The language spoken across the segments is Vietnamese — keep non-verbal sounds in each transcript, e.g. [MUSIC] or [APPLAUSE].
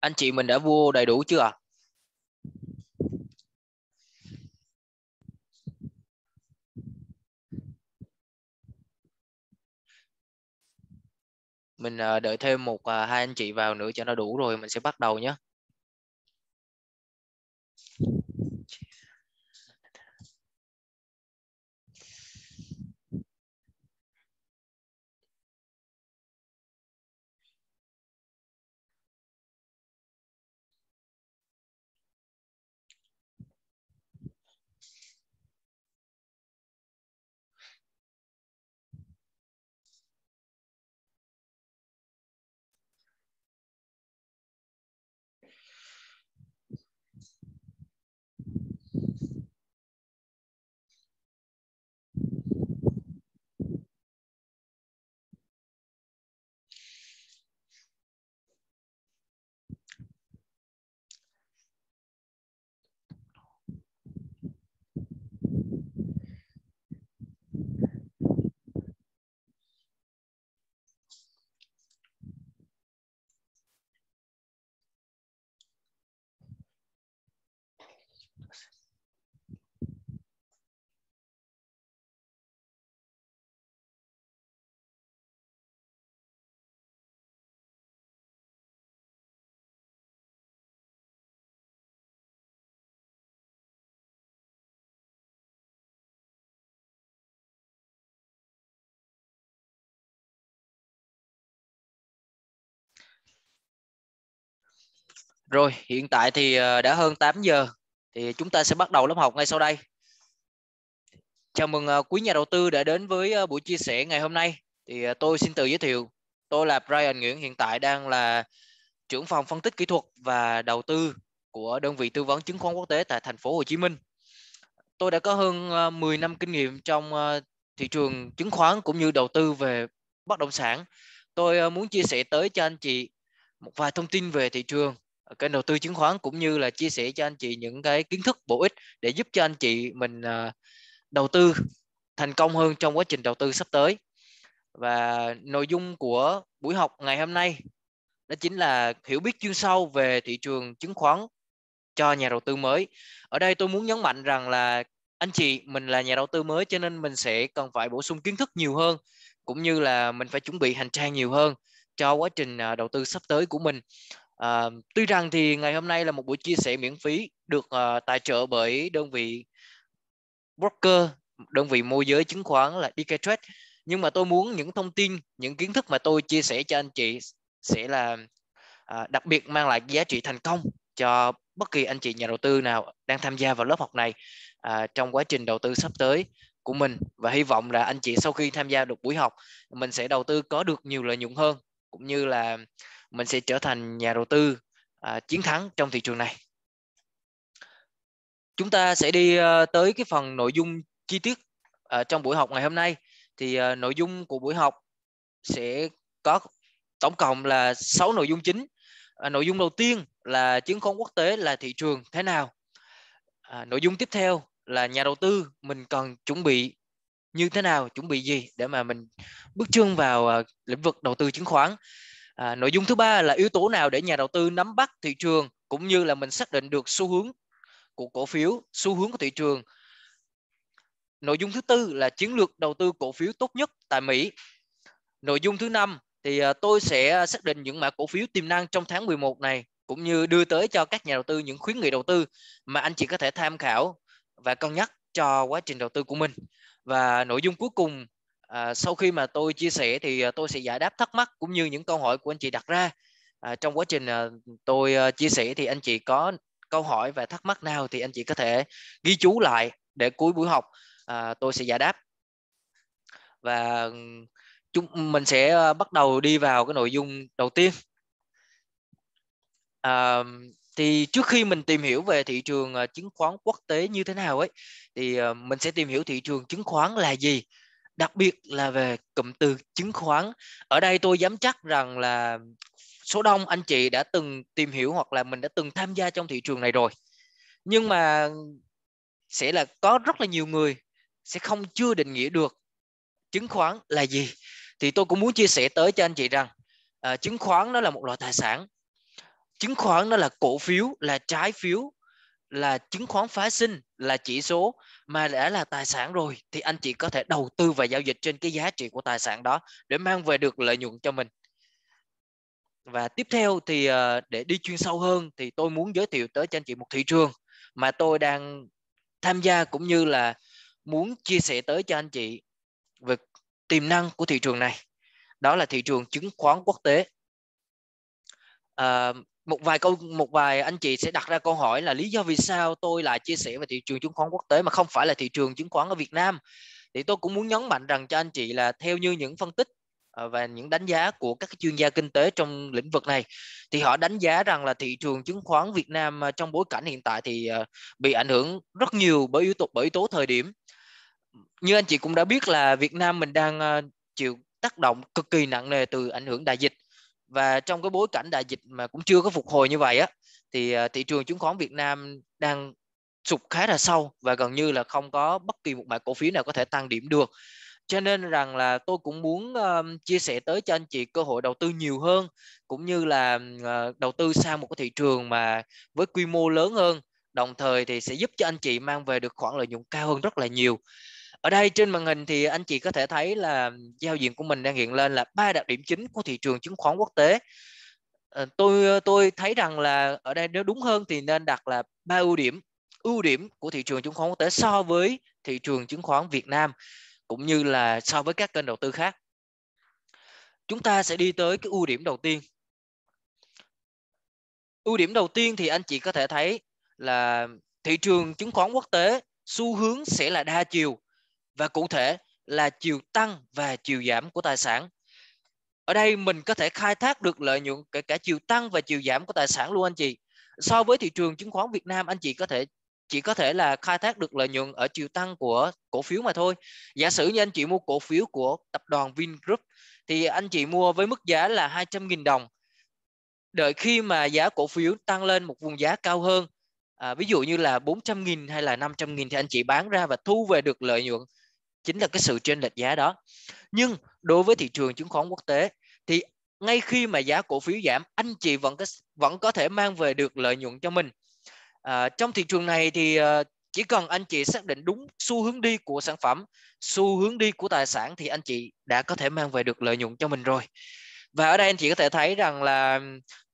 anh chị mình đã vô đầy đủ chưa mình à, đợi thêm một à, hai anh chị vào nữa cho nó đủ rồi mình sẽ bắt đầu nhé Rồi, hiện tại thì ờ, đã hơn 8 giờ thì chúng ta sẽ bắt đầu lớp học ngay sau đây. Chào mừng ờ, quý nhà đầu tư đã đến với ờ, buổi chia sẻ ngày hôm nay. Thì tôi xin tự giới thiệu, tôi là Brian Nguyễn hiện tại đang là trưởng phòng phân tích kỹ thuật và đầu tư của đơn vị tư vấn chứng khoán quốc tế tại thành phố Hồ Chí Minh. Tôi đã có hơn 10 năm kinh nghiệm trong thị trường chứng khoán cũng như đầu tư về bất động sản. Tôi muốn chia sẻ tới cho anh chị một vài thông tin về thị trường kênh đầu tư chứng khoán cũng như là chia sẻ cho anh chị những cái kiến thức bổ ích để giúp cho anh chị mình à, đầu tư thành công hơn trong quá trình đầu tư sắp tới và nội dung của buổi học ngày hôm nay đó chính là hiểu biết chuyên sâu về thị trường chứng khoán cho nhà đầu tư mới ở đây tôi muốn nhấn mạnh rằng là anh chị mình là nhà đầu tư mới cho nên mình sẽ cần phải bổ sung kiến thức nhiều hơn cũng như là mình phải chuẩn bị hành trang nhiều hơn cho quá trình à, đầu tư sắp tới của mình À, tuy rằng thì ngày hôm nay là một buổi chia sẻ miễn phí được uh, tài trợ bởi đơn vị broker, đơn vị môi giới chứng khoán là DKTrade. Nhưng mà tôi muốn những thông tin, những kiến thức mà tôi chia sẻ cho anh chị sẽ là uh, đặc biệt mang lại giá trị thành công cho bất kỳ anh chị nhà đầu tư nào đang tham gia vào lớp học này à, trong quá trình đầu tư sắp tới của mình và hy vọng là anh chị sau khi tham gia được buổi học mình sẽ đầu tư có được nhiều lợi nhuận hơn cũng như là mình sẽ trở thành nhà đầu tư à, chiến thắng trong thị trường này chúng ta sẽ đi à, tới cái phần nội dung chi tiết à, trong buổi học ngày hôm nay thì à, nội dung của buổi học sẽ có tổng cộng là 6 nội dung chính à, nội dung đầu tiên là chứng khoán quốc tế là thị trường thế nào à, nội dung tiếp theo là nhà đầu tư mình cần chuẩn bị như thế nào chuẩn bị gì để mà mình bước chân vào ờ, lĩnh vực đầu tư chứng khoán À, nội dung thứ ba là yếu tố nào để nhà đầu tư nắm bắt thị trường cũng như là mình xác định được xu hướng của cổ phiếu, xu hướng của thị trường. Nội dung thứ tư là chiến lược đầu tư cổ phiếu tốt nhất tại Mỹ. Nội dung thứ năm thì à, tôi sẽ xác định những mã cổ phiếu tiềm năng trong tháng 11 này cũng như đưa tới cho các nhà đầu tư những khuyến nghị đầu tư mà anh chị có thể tham khảo và cân nhắc cho quá trình đầu tư của mình. Và nội dung cuối cùng À, sau khi mà tôi chia sẻ thì à, tôi sẽ giải đáp thắc mắc cũng như những câu hỏi của anh chị đặt ra. À, trong quá trình à, tôi à, chia sẻ thì anh chị có câu hỏi và thắc mắc nào thì anh chị có thể ghi chú lại để cuối buổi học à, tôi sẽ giải đáp. Và chúng mình sẽ à, bắt đầu đi vào cái nội dung đầu tiên. À, thì trước khi mình tìm hiểu về thị trường à, chứng khoán quốc tế như thế nào ấy thì mình sẽ tìm hiểu thị trường chứng khoán là gì đặc biệt là về cụm từ chứng khoán ở đây tôi dám chắc rằng là số đông anh chị đã từng tìm hiểu hoặc là mình đã từng tham gia trong thị trường này rồi nhưng mà sẽ là có rất là nhiều người sẽ không chưa định nghĩa được chứng khoán là gì thì tôi cũng muốn chia sẻ tới cho anh chị rằng à, chứng khoán nó là một loại tài sản chứng khoán nó là cổ phiếu là trái phiếu là chứng khoán phái sinh là chỉ số mà đã là tài sản rồi thì anh chị có thể đầu tư và giao dịch trên cái giá trị của tài sản đó để mang về được lợi nhuận cho mình và tiếp theo thì ờ, để đi chuyên sâu hơn thì tôi muốn giới thiệu tới cho anh chị một thị trường mà tôi đang tham gia cũng như là muốn chia sẻ tới cho anh chị về tiềm năng của thị trường này đó là thị trường chứng khoán quốc tế à, một vài câu một vài anh chị sẽ đặt ra câu hỏi là lý do vì sao tôi lại chia sẻ về thị trường chứng khoán quốc tế mà không phải là thị trường chứng khoán ở Việt Nam thì tôi cũng muốn nhấn mạnh rằng cho anh chị là theo như những phân tích ờ, và những đánh giá của các chuyên gia kinh tế trong lĩnh vực này thì họ đánh giá rằng là thị trường chứng khoán Việt Nam ờ, trong bối cảnh hiện tại thì ờ, bị ảnh hưởng rất nhiều bởi yếu tố bởi yếu tố thời điểm như anh chị cũng đã biết là Việt Nam mình đang chịu tác động cực kỳ nặng nề từ ảnh hưởng đại dịch và trong cái bối cảnh đại dịch mà cũng chưa có phục hồi như vậy á thì à, thị trường chứng khoán Việt Nam đang sụp khá là sâu và gần như là không có bất kỳ một mã cổ phiếu nào có thể tăng điểm được cho nên rằng là tôi cũng muốn um, chia sẻ tới cho anh chị cơ hội đầu tư nhiều hơn cũng như là uh, đầu tư sang một cái thị trường mà với quy mô lớn hơn đồng thời thì sẽ giúp cho anh chị mang về được khoản lợi nhuận cao hơn rất là nhiều ở đây trên màn hình thì anh chị có thể thấy là giao diện của mình đang hiện lên là ba đặc điểm chính của thị trường chứng khoán quốc tế ờ, tôi tôi thấy rằng là ở đây nếu đúng hơn thì nên đặt là ba ưu điểm ưu điểm của thị trường chứng khoán quốc tế so với thị trường chứng khoán Việt Nam cũng như là so với các kênh đầu tư khác chúng ta sẽ đi tới cái ưu điểm đầu tiên ưu điểm đầu tiên thì anh chị có thể thấy là thị trường chứng khoán quốc tế xu hướng sẽ là đa chiều và cụ thể là chiều tăng và chiều giảm của tài sản. Ở đây mình có thể khai thác được lợi nhuận kể cả chiều tăng và chiều giảm của tài sản luôn anh chị. So với thị trường chứng khoán Việt Nam anh chị có thể chỉ có thể là khai thác được lợi nhuận ở chiều tăng của cổ phiếu mà thôi. Giả sử như anh chị mua cổ phiếu của tập đoàn Vingroup thì anh chị mua với mức giá là 200.000 đồng. Đợi khi mà giá cổ phiếu tăng lên một vùng giá cao hơn, à, ví dụ như là 400.000 hay là 500.000 thì anh chị bán ra và thu về được lợi nhuận chính là cái sự trên lệch giá đó nhưng đối với thị trường chứng khoán quốc tế thì ngay khi mà giá cổ phiếu giảm anh chị vẫn có, vẫn có thể mang về được lợi nhuận cho mình à, trong thị trường này thì uh, chỉ cần anh chị xác định đúng xu hướng đi của sản phẩm xu hướng đi của tài sản thì anh chị đã có thể mang về được lợi nhuận cho mình rồi và ở đây anh chị có thể thấy rằng là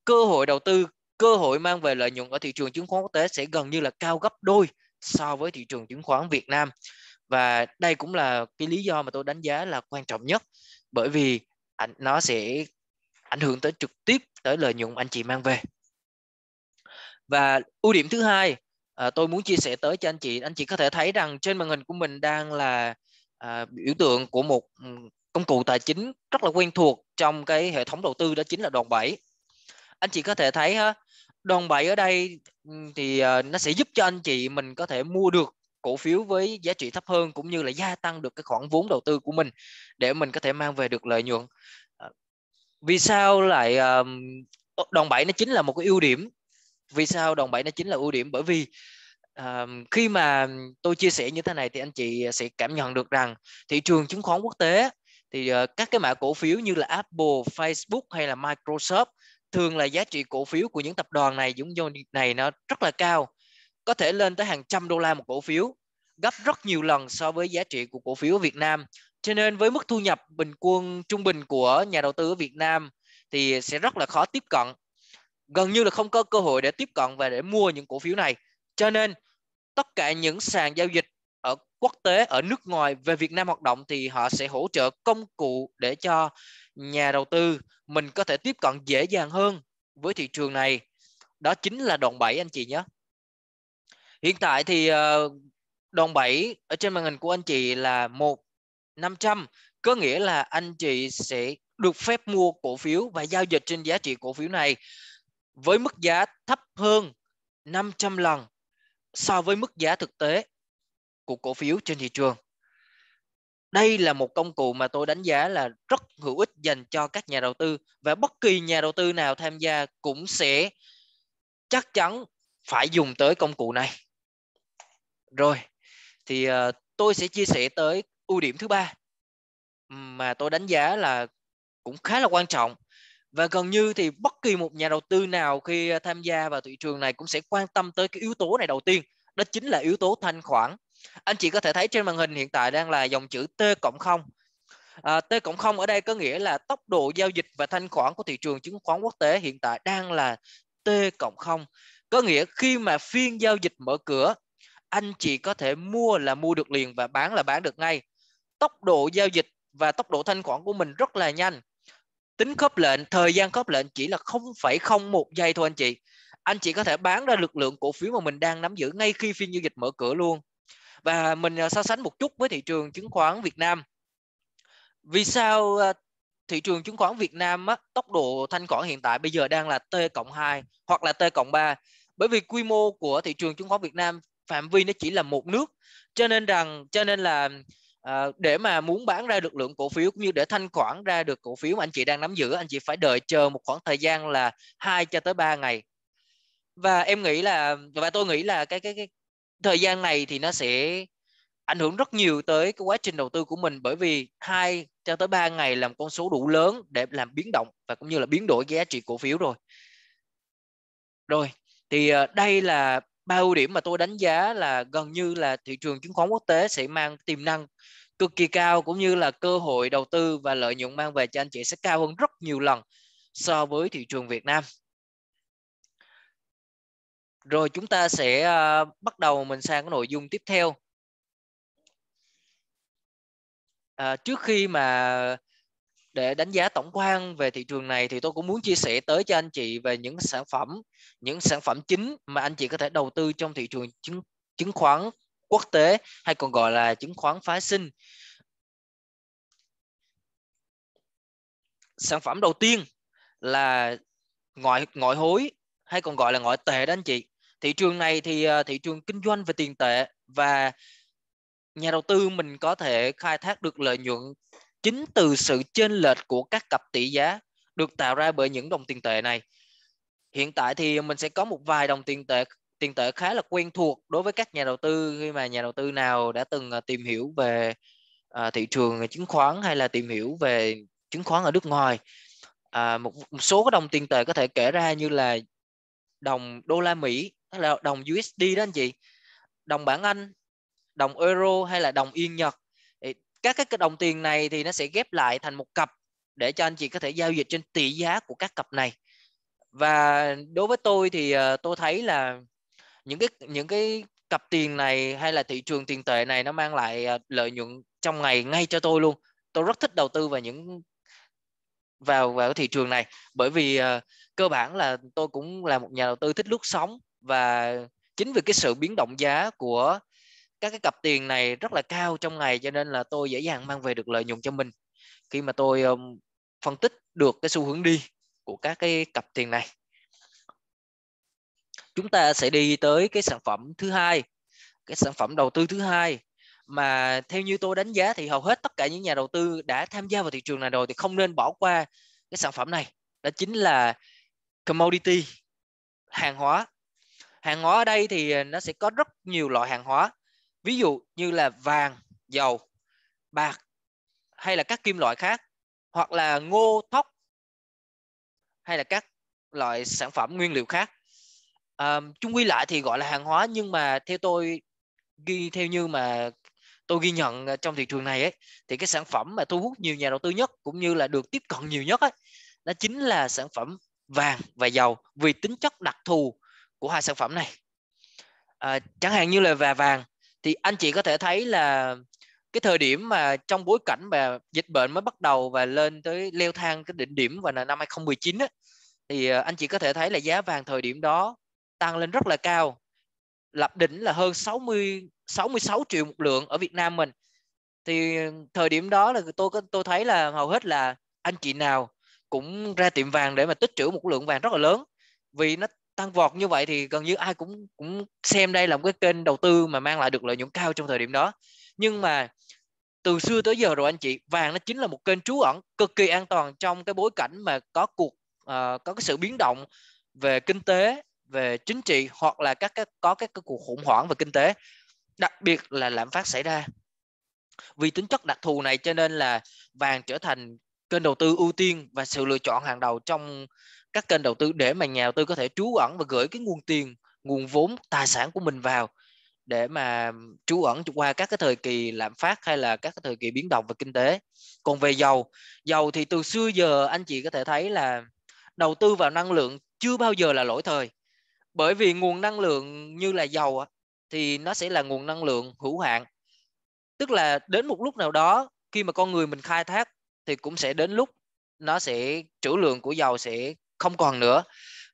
cơ hội đầu tư cơ hội mang về lợi nhuận ở thị trường chứng khoán quốc tế sẽ gần như là cao gấp đôi so với thị trường chứng khoán Việt Nam và đây cũng là cái lý do mà tôi đánh giá là quan trọng nhất bởi vì nó sẽ ảnh hưởng tới trực tiếp tới lợi nhuận anh chị mang về và ưu điểm thứ hai à, tôi muốn chia sẻ tới cho anh chị anh chị có thể thấy rằng trên màn hình của mình đang là à, biểu tượng của một ừ, công cụ tài chính rất là quen thuộc trong cái hệ thống đầu tư đó chính là đòn bẩy anh chị có thể thấy ha đòn bẩy ở đây ừ, thì à, nó sẽ giúp cho anh chị mình có thể mua được cổ phiếu với giá trị thấp hơn cũng như là gia tăng được cái khoản vốn đầu tư của mình để mình có thể mang về được lợi nhuận à, vì sao lại đòn bẩy nó chính là một cái ưu điểm vì sao đòn bẩy nó chính là ưu điểm bởi vì khi mà tôi chia sẻ như thế này thì anh chị sẽ cảm nhận được rằng thị trường chứng khoán quốc tế thì ờ, các cái mã cổ phiếu như là Apple, Facebook hay là Microsoft thường là giá trị cổ phiếu của những tập đoàn này giống như này nó rất là cao có thể lên tới hàng trăm đô la một cổ phiếu, gấp rất nhiều lần so với giá trị của cổ phiếu Việt Nam. Cho nên với mức thu nhập bình quân trung bình của nhà đầu tư ở Việt Nam thì sẽ rất là khó tiếp cận. Gần như là không có cơ hội để tiếp cận và để mua những cổ phiếu này. Cho nên tất cả những sàn giao dịch ở quốc tế ở nước ngoài về Việt Nam hoạt động thì họ sẽ hỗ trợ công cụ để cho nhà đầu tư mình có thể tiếp cận dễ dàng hơn với thị trường này. Đó chính là đòn bẩy anh chị nhé. Hiện tại thì ờ, đòn bẩy ở trên màn hình của anh chị là 1 500, có nghĩa là anh chị sẽ được phép mua cổ phiếu và giao dịch trên giá trị cổ phiếu này với mức giá thấp hơn 500 lần so với mức giá thực tế của cổ phiếu trên thị trường. Đây là một công cụ mà tôi đánh giá là rất hữu ích dành cho các nhà đầu tư và bất kỳ nhà đầu tư nào tham gia cũng sẽ chắc chắn phải dùng tới công cụ này rồi thì uh, tôi sẽ chia sẻ tới ưu điểm thứ ba mà tôi đánh giá là cũng khá là quan trọng và gần như thì bất kỳ một nhà đầu tư nào khi ờ, tham gia vào thị trường này cũng sẽ quan tâm tới cái yếu tố này đầu tiên đó chính là yếu tố thanh khoản anh chị có thể thấy trên màn hình hiện tại đang là dòng chữ T cộng không, à, T cộng không ở đây có nghĩa là tốc độ giao dịch và thanh khoản của thị trường chứng khoán quốc tế hiện tại đang là T cộng không, có nghĩa khi mà phiên giao dịch mở cửa anh chị có thể mua là mua được liền và bán là bán được ngay tốc độ giao dịch và tốc độ thanh khoản của mình rất là nhanh tính khớp lệnh thời gian khớp lệnh chỉ là 0,01 giây thôi anh chị anh chị có thể bán ra lực lượng cổ phiếu mà mình đang nắm giữ ngay khi phiên giao dịch mở cửa luôn và mình à, so sánh một chút với thị trường chứng khoán Việt Nam vì sao à, thị trường chứng khoán Việt Nam á, tốc độ thanh khoản hiện tại bây giờ đang là T cộng 2 hoặc là T cộng 3 bởi vì quy mô của thị trường chứng khoán Việt Nam phạm vi nó chỉ là một nước cho nên rằng cho nên là à, để mà muốn bán ra được lượng cổ phiếu cũng như để thanh khoản ra được cổ phiếu mà anh chị đang nắm giữ anh chị phải đợi chờ một khoảng thời gian là 2 cho tới 3 ngày và em nghĩ là và tôi nghĩ là cái cái cái thời gian này thì nó sẽ ảnh hưởng rất nhiều tới cái quá trình đầu tư của mình bởi vì 2 cho tới 3 ngày làm con số đủ lớn để làm biến động và cũng như là biến đổi giá trị cổ phiếu rồi. Rồi, thì ờ, đây là ba ưu điểm mà tôi đánh giá là gần như là thị trường chứng khoán quốc tế sẽ mang tiềm năng cực kỳ cao cũng như là cơ hội đầu tư và lợi nhuận mang về cho anh chị sẽ cao hơn rất nhiều lần so với thị trường Việt Nam. Rồi chúng ta sẽ à, bắt đầu mình sang cái nội dung tiếp theo. À, trước khi mà để đánh giá tổng quan về thị trường này thì tôi cũng muốn chia sẻ tới cho anh chị về những sản phẩm những sản phẩm chính mà anh chị có thể đầu tư trong thị trường chứng chứng khoán quốc tế hay còn gọi là chứng khoán phái sinh sản phẩm đầu tiên là ngoại ngoại hối hay còn gọi là ngoại tệ đó anh chị thị trường này thì ờ, thị trường kinh doanh về tiền tệ và nhà đầu tư mình có thể khai thác được lợi nhuận chính từ sự chênh lệch của các cặp tỷ giá được tạo ra bởi những đồng tiền tệ này. Hiện tại thì mình sẽ có một vài đồng tiền tệ tiền tệ khá là quen thuộc đối với các nhà đầu tư khi mà nhà đầu tư nào đã từng à, tìm hiểu về à, thị trường chứng khoán hay là tìm hiểu về chứng khoán ở nước ngoài. À, một, một số cái đồng tiền tệ có thể kể ra như là đồng đô la Mỹ hay là đồng USD đó anh chị, đồng bảng Anh, đồng euro hay là đồng yên Nhật các cái đồng tiền này thì nó sẽ ghép lại thành một cặp để cho anh chị có thể giao dịch trên tỷ giá của các cặp này và đối với tôi thì ờ, tôi thấy là những cái những cái cặp tiền này hay là thị trường tiền tệ này nó mang lại ờ, lợi nhuận trong ngày ngay cho tôi luôn tôi rất thích đầu tư vào những vào vào thị trường này bởi vì ờ, cơ bản là tôi cũng là một nhà đầu tư thích lướt sóng và chính vì cái sự biến động giá của các cái cặp tiền này rất là cao trong ngày cho nên là tôi dễ dàng mang về được lợi nhuận cho mình khi mà tôi um, phân tích được cái xu hướng đi của các cái cặp tiền này chúng ta sẽ đi tới cái sản phẩm thứ hai cái sản phẩm đầu tư thứ hai mà theo như tôi đánh giá thì hầu hết tất cả những nhà đầu tư đã tham gia vào thị trường này rồi thì không nên bỏ qua cái sản phẩm này đó chính là commodity hàng hóa hàng hóa ở đây thì ờ, nó sẽ có rất nhiều loại hàng hóa ví dụ như là vàng dầu bạc hay là các kim loại khác hoặc là ngô thóc hay là các loại sản phẩm nguyên liệu khác à, chung quy lại thì gọi là hàng hóa nhưng mà theo tôi ghi theo như mà tôi ghi nhận trong thị trường này ấy, thì cái sản phẩm mà thu hút nhiều nhà đầu tư nhất cũng như là được tiếp cận nhiều nhất ấy, đó chính là sản phẩm vàng và dầu vì tính chất đặc thù của hai sản phẩm này à, chẳng hạn như là và vàng thì anh chị có thể thấy là cái thời điểm mà trong bối cảnh mà dịch bệnh mới bắt đầu và lên tới leo thang cái đỉnh điểm và là năm 2019 á, thì ờ, anh chị có thể thấy là giá vàng thời điểm đó tăng lên rất là cao lập đỉnh là hơn 60 66 triệu một lượng ở Việt Nam mình thì thời điểm đó là tôi tôi thấy là hầu hết là anh chị nào cũng ra tiệm vàng để mà tích trữ một lượng vàng rất là lớn vì nó tăng vọt như vậy thì gần như ai cũng cũng xem đây là một cái kênh đầu tư mà mang lại được lợi nhuận cao trong thời điểm đó nhưng mà từ xưa tới giờ rồi anh chị vàng nó chính là một kênh trú ẩn cực kỳ an toàn trong cái bối cảnh mà có cuộc uh, có cái sự biến động về kinh tế về chính trị hoặc là các, các có các, các cuộc khủng hoảng về kinh tế đặc biệt là lạm phát xảy ra vì tính chất đặc thù này cho nên là vàng trở thành kênh đầu tư ưu tiên và sự lựa chọn hàng đầu trong các kênh đầu tư để mà nhà đầu tư có thể trú ẩn và gửi cái nguồn tiền nguồn vốn tài sản của mình vào để mà trú ẩn qua các cái thời kỳ lạm phát hay là các cái thời kỳ biến động về kinh tế còn về dầu dầu thì từ xưa giờ anh chị có thể thấy là đầu tư vào năng lượng chưa bao giờ là lỗi thời bởi vì nguồn năng lượng như là dầu thì nó sẽ là nguồn năng lượng hữu hạn tức là đến một lúc nào đó khi mà con người mình khai thác thì cũng sẽ đến lúc nó sẽ trữ lượng của dầu sẽ không còn nữa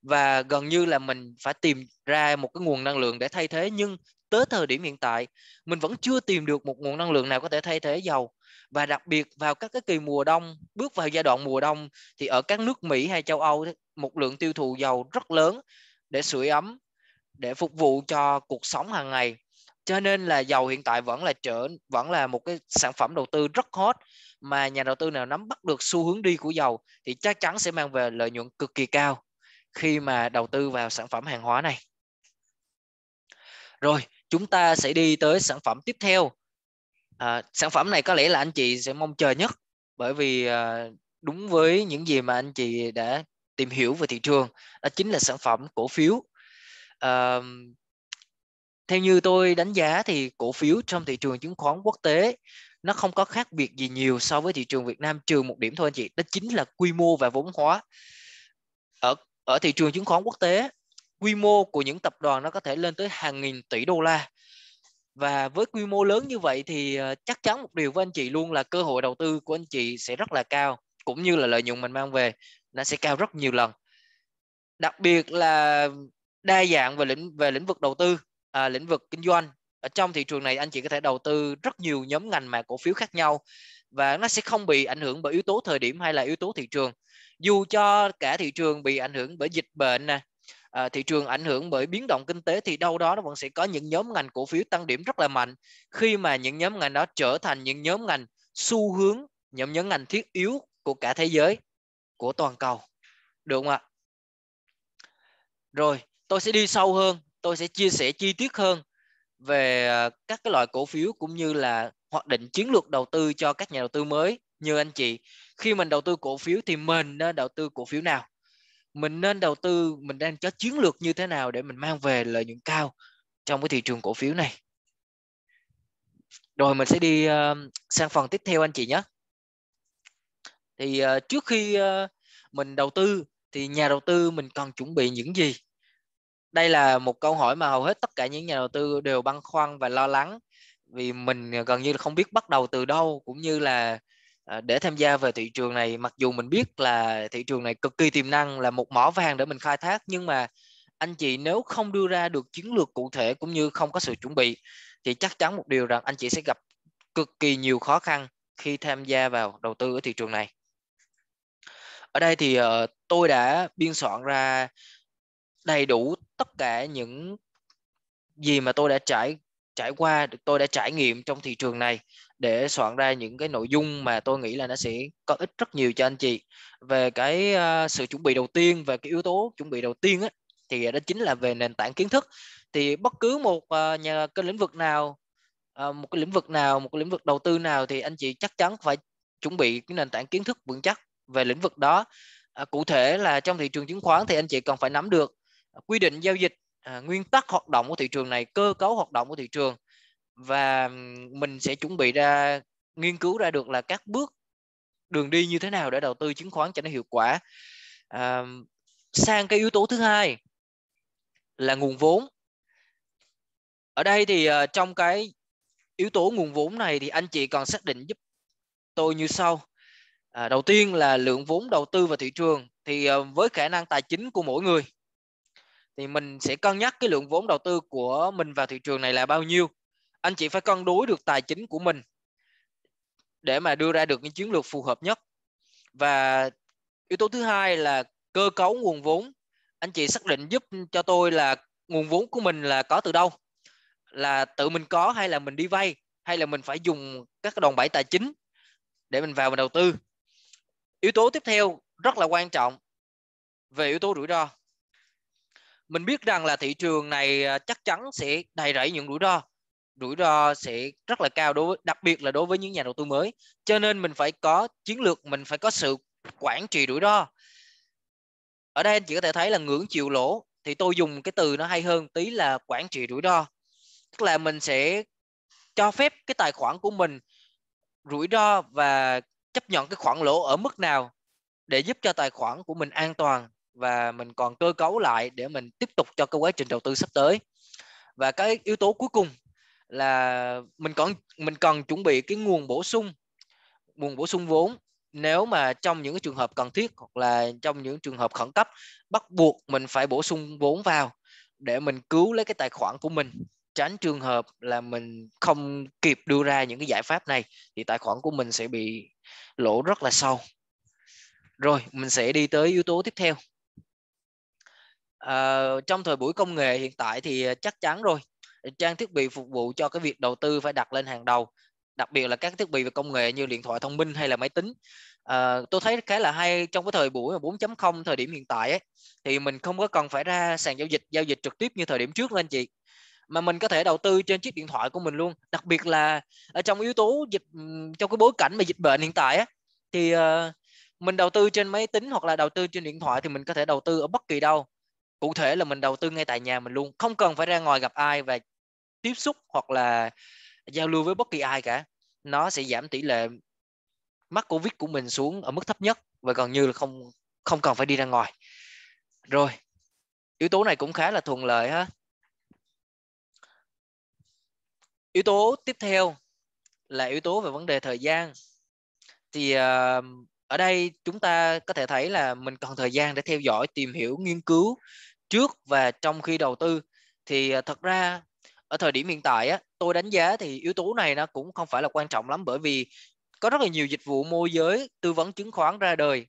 và gần như là mình phải tìm ra một cái nguồn năng lượng để thay thế nhưng tới thời điểm hiện tại mình vẫn chưa tìm được một nguồn năng lượng nào có thể thay thế dầu và đặc biệt vào các cái kỳ mùa đông bước vào giai đoạn mùa đông thì ở các nước Mỹ hay châu Âu một lượng tiêu thụ dầu rất lớn để sưởi ấm để phục vụ cho cuộc sống hàng ngày cho nên là dầu hiện tại vẫn là trở vẫn là một cái sản phẩm đầu tư rất hot mà nhà đầu tư nào nắm bắt được xu hướng đi của dầu thì chắc chắn sẽ mang về lợi nhuận cực kỳ cao khi mà đầu tư vào sản phẩm hàng hóa này. Rồi, chúng ta sẽ đi tới sản phẩm tiếp theo. À, sản phẩm này có lẽ là anh chị sẽ mong chờ nhất bởi vì à, đúng với những gì mà anh chị đã tìm hiểu về thị trường, đó chính là sản phẩm cổ phiếu. À, theo như tôi đánh giá thì cổ phiếu trong thị trường chứng khoán quốc tế nó không có khác biệt gì nhiều so với thị trường Việt Nam trừ một điểm thôi anh chị đó chính là quy mô và vốn hóa ở ở thị trường chứng khoán quốc tế quy mô của những tập đoàn nó có thể lên tới hàng nghìn tỷ đô la và với quy mô lớn như vậy thì ờ, chắc chắn một điều với anh chị luôn là cơ hội đầu tư của anh chị sẽ rất là cao cũng như là lợi nhuận mình mang về nó sẽ cao rất nhiều lần đặc biệt là đa dạng về lĩnh về lĩnh vực đầu tư à, lĩnh vực kinh doanh ở trong thị trường này anh chị có thể đầu tư rất nhiều nhóm ngành mà cổ phiếu khác nhau và nó sẽ không bị ảnh hưởng bởi yếu tố thời điểm hay là yếu tố thị trường dù cho cả thị trường bị ảnh hưởng bởi dịch bệnh nè à, thị trường ảnh hưởng bởi biến động kinh tế thì đâu đó nó vẫn sẽ có những nhóm ngành cổ phiếu tăng điểm rất là mạnh khi mà những nhóm ngành đó trở thành những nhóm ngành xu hướng nhóm nhóm ngành thiết yếu của cả thế giới của toàn cầu được không ạ rồi tôi sẽ đi sâu hơn tôi sẽ chia sẻ chi tiết hơn về à, các cái loại cổ phiếu cũng như là hoạch định chiến lược đầu tư cho các nhà đầu tư mới như anh chị khi mình đầu tư cổ phiếu thì mình nên đầu tư cổ phiếu nào mình nên đầu tư mình đang có chiến lược như thế nào để mình mang về lợi nhuận cao trong cái thị trường cổ phiếu này rồi mình sẽ đi à, sang phần tiếp theo anh chị nhé thì à, trước khi mình đầu tư thì nhà đầu tư mình cần chuẩn bị những gì đây là một câu hỏi mà hầu hết tất cả những nhà đầu tư đều băn khoăn và lo lắng vì mình gần như là không biết bắt đầu từ đâu cũng như là à, để tham gia về thị trường này mặc dù mình biết là thị trường này cực kỳ tiềm năng là một mỏ vàng để mình khai thác nhưng mà anh chị nếu không đưa ra được chiến lược cụ thể cũng như không có sự chuẩn bị thì chắc chắn một điều rằng anh chị sẽ gặp cực kỳ nhiều khó khăn khi tham gia vào đầu tư ở thị trường này ở đây thì uh, tôi đã biên soạn ra đầy đủ tất cả những gì mà tôi đã trải trải qua tôi đã trải nghiệm trong thị trường này để soạn ra những cái nội dung mà tôi nghĩ là nó sẽ có ích rất nhiều cho anh chị về cái uh, sự chuẩn bị đầu tiên về cái yếu tố chuẩn bị đầu tiên á thì đó chính là về nền tảng kiến thức thì bất cứ một uh, nhà cái lĩnh vực nào uh, một cái lĩnh vực nào một cái lĩnh vực đầu tư nào thì anh chị chắc chắn phải chuẩn bị cái nền tảng kiến thức vững chắc về lĩnh vực đó à, cụ thể là trong thị trường chứng khoán thì anh chị cần phải nắm được quy định giao dịch à, nguyên tắc hoạt động của thị trường này cơ cấu hoạt động của thị trường và mình sẽ chuẩn bị ra nghiên cứu ra được là các bước đường đi như thế nào để đầu tư chứng khoán cho nó hiệu quả à, sang cái yếu tố thứ hai là nguồn vốn ở đây thì uh, trong cái yếu tố nguồn vốn này thì anh chị còn xác định giúp tôi như sau à, đầu tiên là lượng vốn đầu tư vào thị trường thì uh, với khả năng tài chính của mỗi người thì mình sẽ cân nhắc cái lượng vốn đầu tư của mình vào thị trường này là bao nhiêu anh chị phải cân đối được tài chính của mình để mà đưa ra được những chiến lược phù hợp nhất và yếu tố thứ hai là cơ cấu nguồn vốn anh chị xác định giúp cho tôi là nguồn vốn của mình là có từ đâu là tự mình có hay là mình đi vay hay là mình phải dùng các đòn bẩy tài chính để mình vào mình đầu tư yếu tố tiếp theo rất là quan trọng về yếu tố rủi ro mình biết rằng là thị trường này à, chắc chắn sẽ đầy rẫy những rủi ro rủi ro sẽ rất là cao đối với đặc biệt là đối với những nhà đầu tư mới cho nên mình phải có chiến lược mình phải có sự quản trị rủi ro ở đây anh chỉ có thể thấy là ngưỡng chịu lỗ thì tôi dùng cái từ nó hay hơn tí là quản trị rủi ro tức là mình sẽ cho phép cái tài khoản của mình rủi ro và chấp nhận cái khoản lỗ ở mức nào để giúp cho tài khoản của mình an toàn và mình còn cơ cấu lại để mình tiếp tục cho cái quá trình đầu tư sắp tới và cái yếu tố cuối cùng là mình còn mình cần chuẩn bị cái nguồn bổ sung nguồn bổ sung vốn nếu mà trong những cái trường hợp cần thiết hoặc là trong những trường hợp khẩn cấp bắt buộc mình phải bổ sung vốn vào để mình cứu lấy cái tài khoản của mình tránh trường hợp là mình không kịp đưa ra những cái giải pháp này thì tài khoản của mình sẽ bị lỗ rất là sâu rồi mình sẽ đi tới yếu tố tiếp theo uh, trong thời buổi công nghệ hiện tại thì ờ, chắc chắn rồi trang thiết bị phục vụ cho cái việc đầu tư phải đặt lên hàng đầu đặc biệt là các thiết bị về công nghệ như điện thoại thông minh hay là máy tính à, tôi thấy khá là hay trong cái thời buổi 4.0 thời điểm hiện tại ấy, thì mình không có cần phải ra sàn giao dịch giao dịch trực tiếp như thời điểm trước anh chị mà mình có thể đầu tư trên chiếc điện thoại của mình luôn đặc biệt là ở trong yếu tố dịch ừ, trong cái bối cảnh mà dịch bệnh hiện tại ấy, thì uh, mình đầu tư trên máy tính hoặc là đầu tư trên điện thoại thì mình có thể đầu tư ở bất kỳ đâu cụ thể là mình đầu tư ngay tại nhà mình luôn không cần phải ra ngoài gặp ai và tiếp xúc hoặc là giao lưu với bất kỳ ai cả nó sẽ giảm tỷ lệ mắc covid của mình xuống ở mức thấp nhất và gần như là không không cần phải đi ra ngoài rồi yếu tố này cũng khá là thuận lợi ha yếu tố tiếp theo là yếu tố về vấn đề thời gian thì uh, ở đây chúng ta có thể thấy là mình còn thời gian để theo dõi tìm hiểu nghiên cứu trước và trong khi đầu tư thì à, thật ra ở thời điểm hiện tại á, tôi đánh giá thì yếu tố này nó cũng không phải là quan trọng lắm bởi vì có rất là nhiều dịch vụ môi giới tư vấn chứng khoán ra đời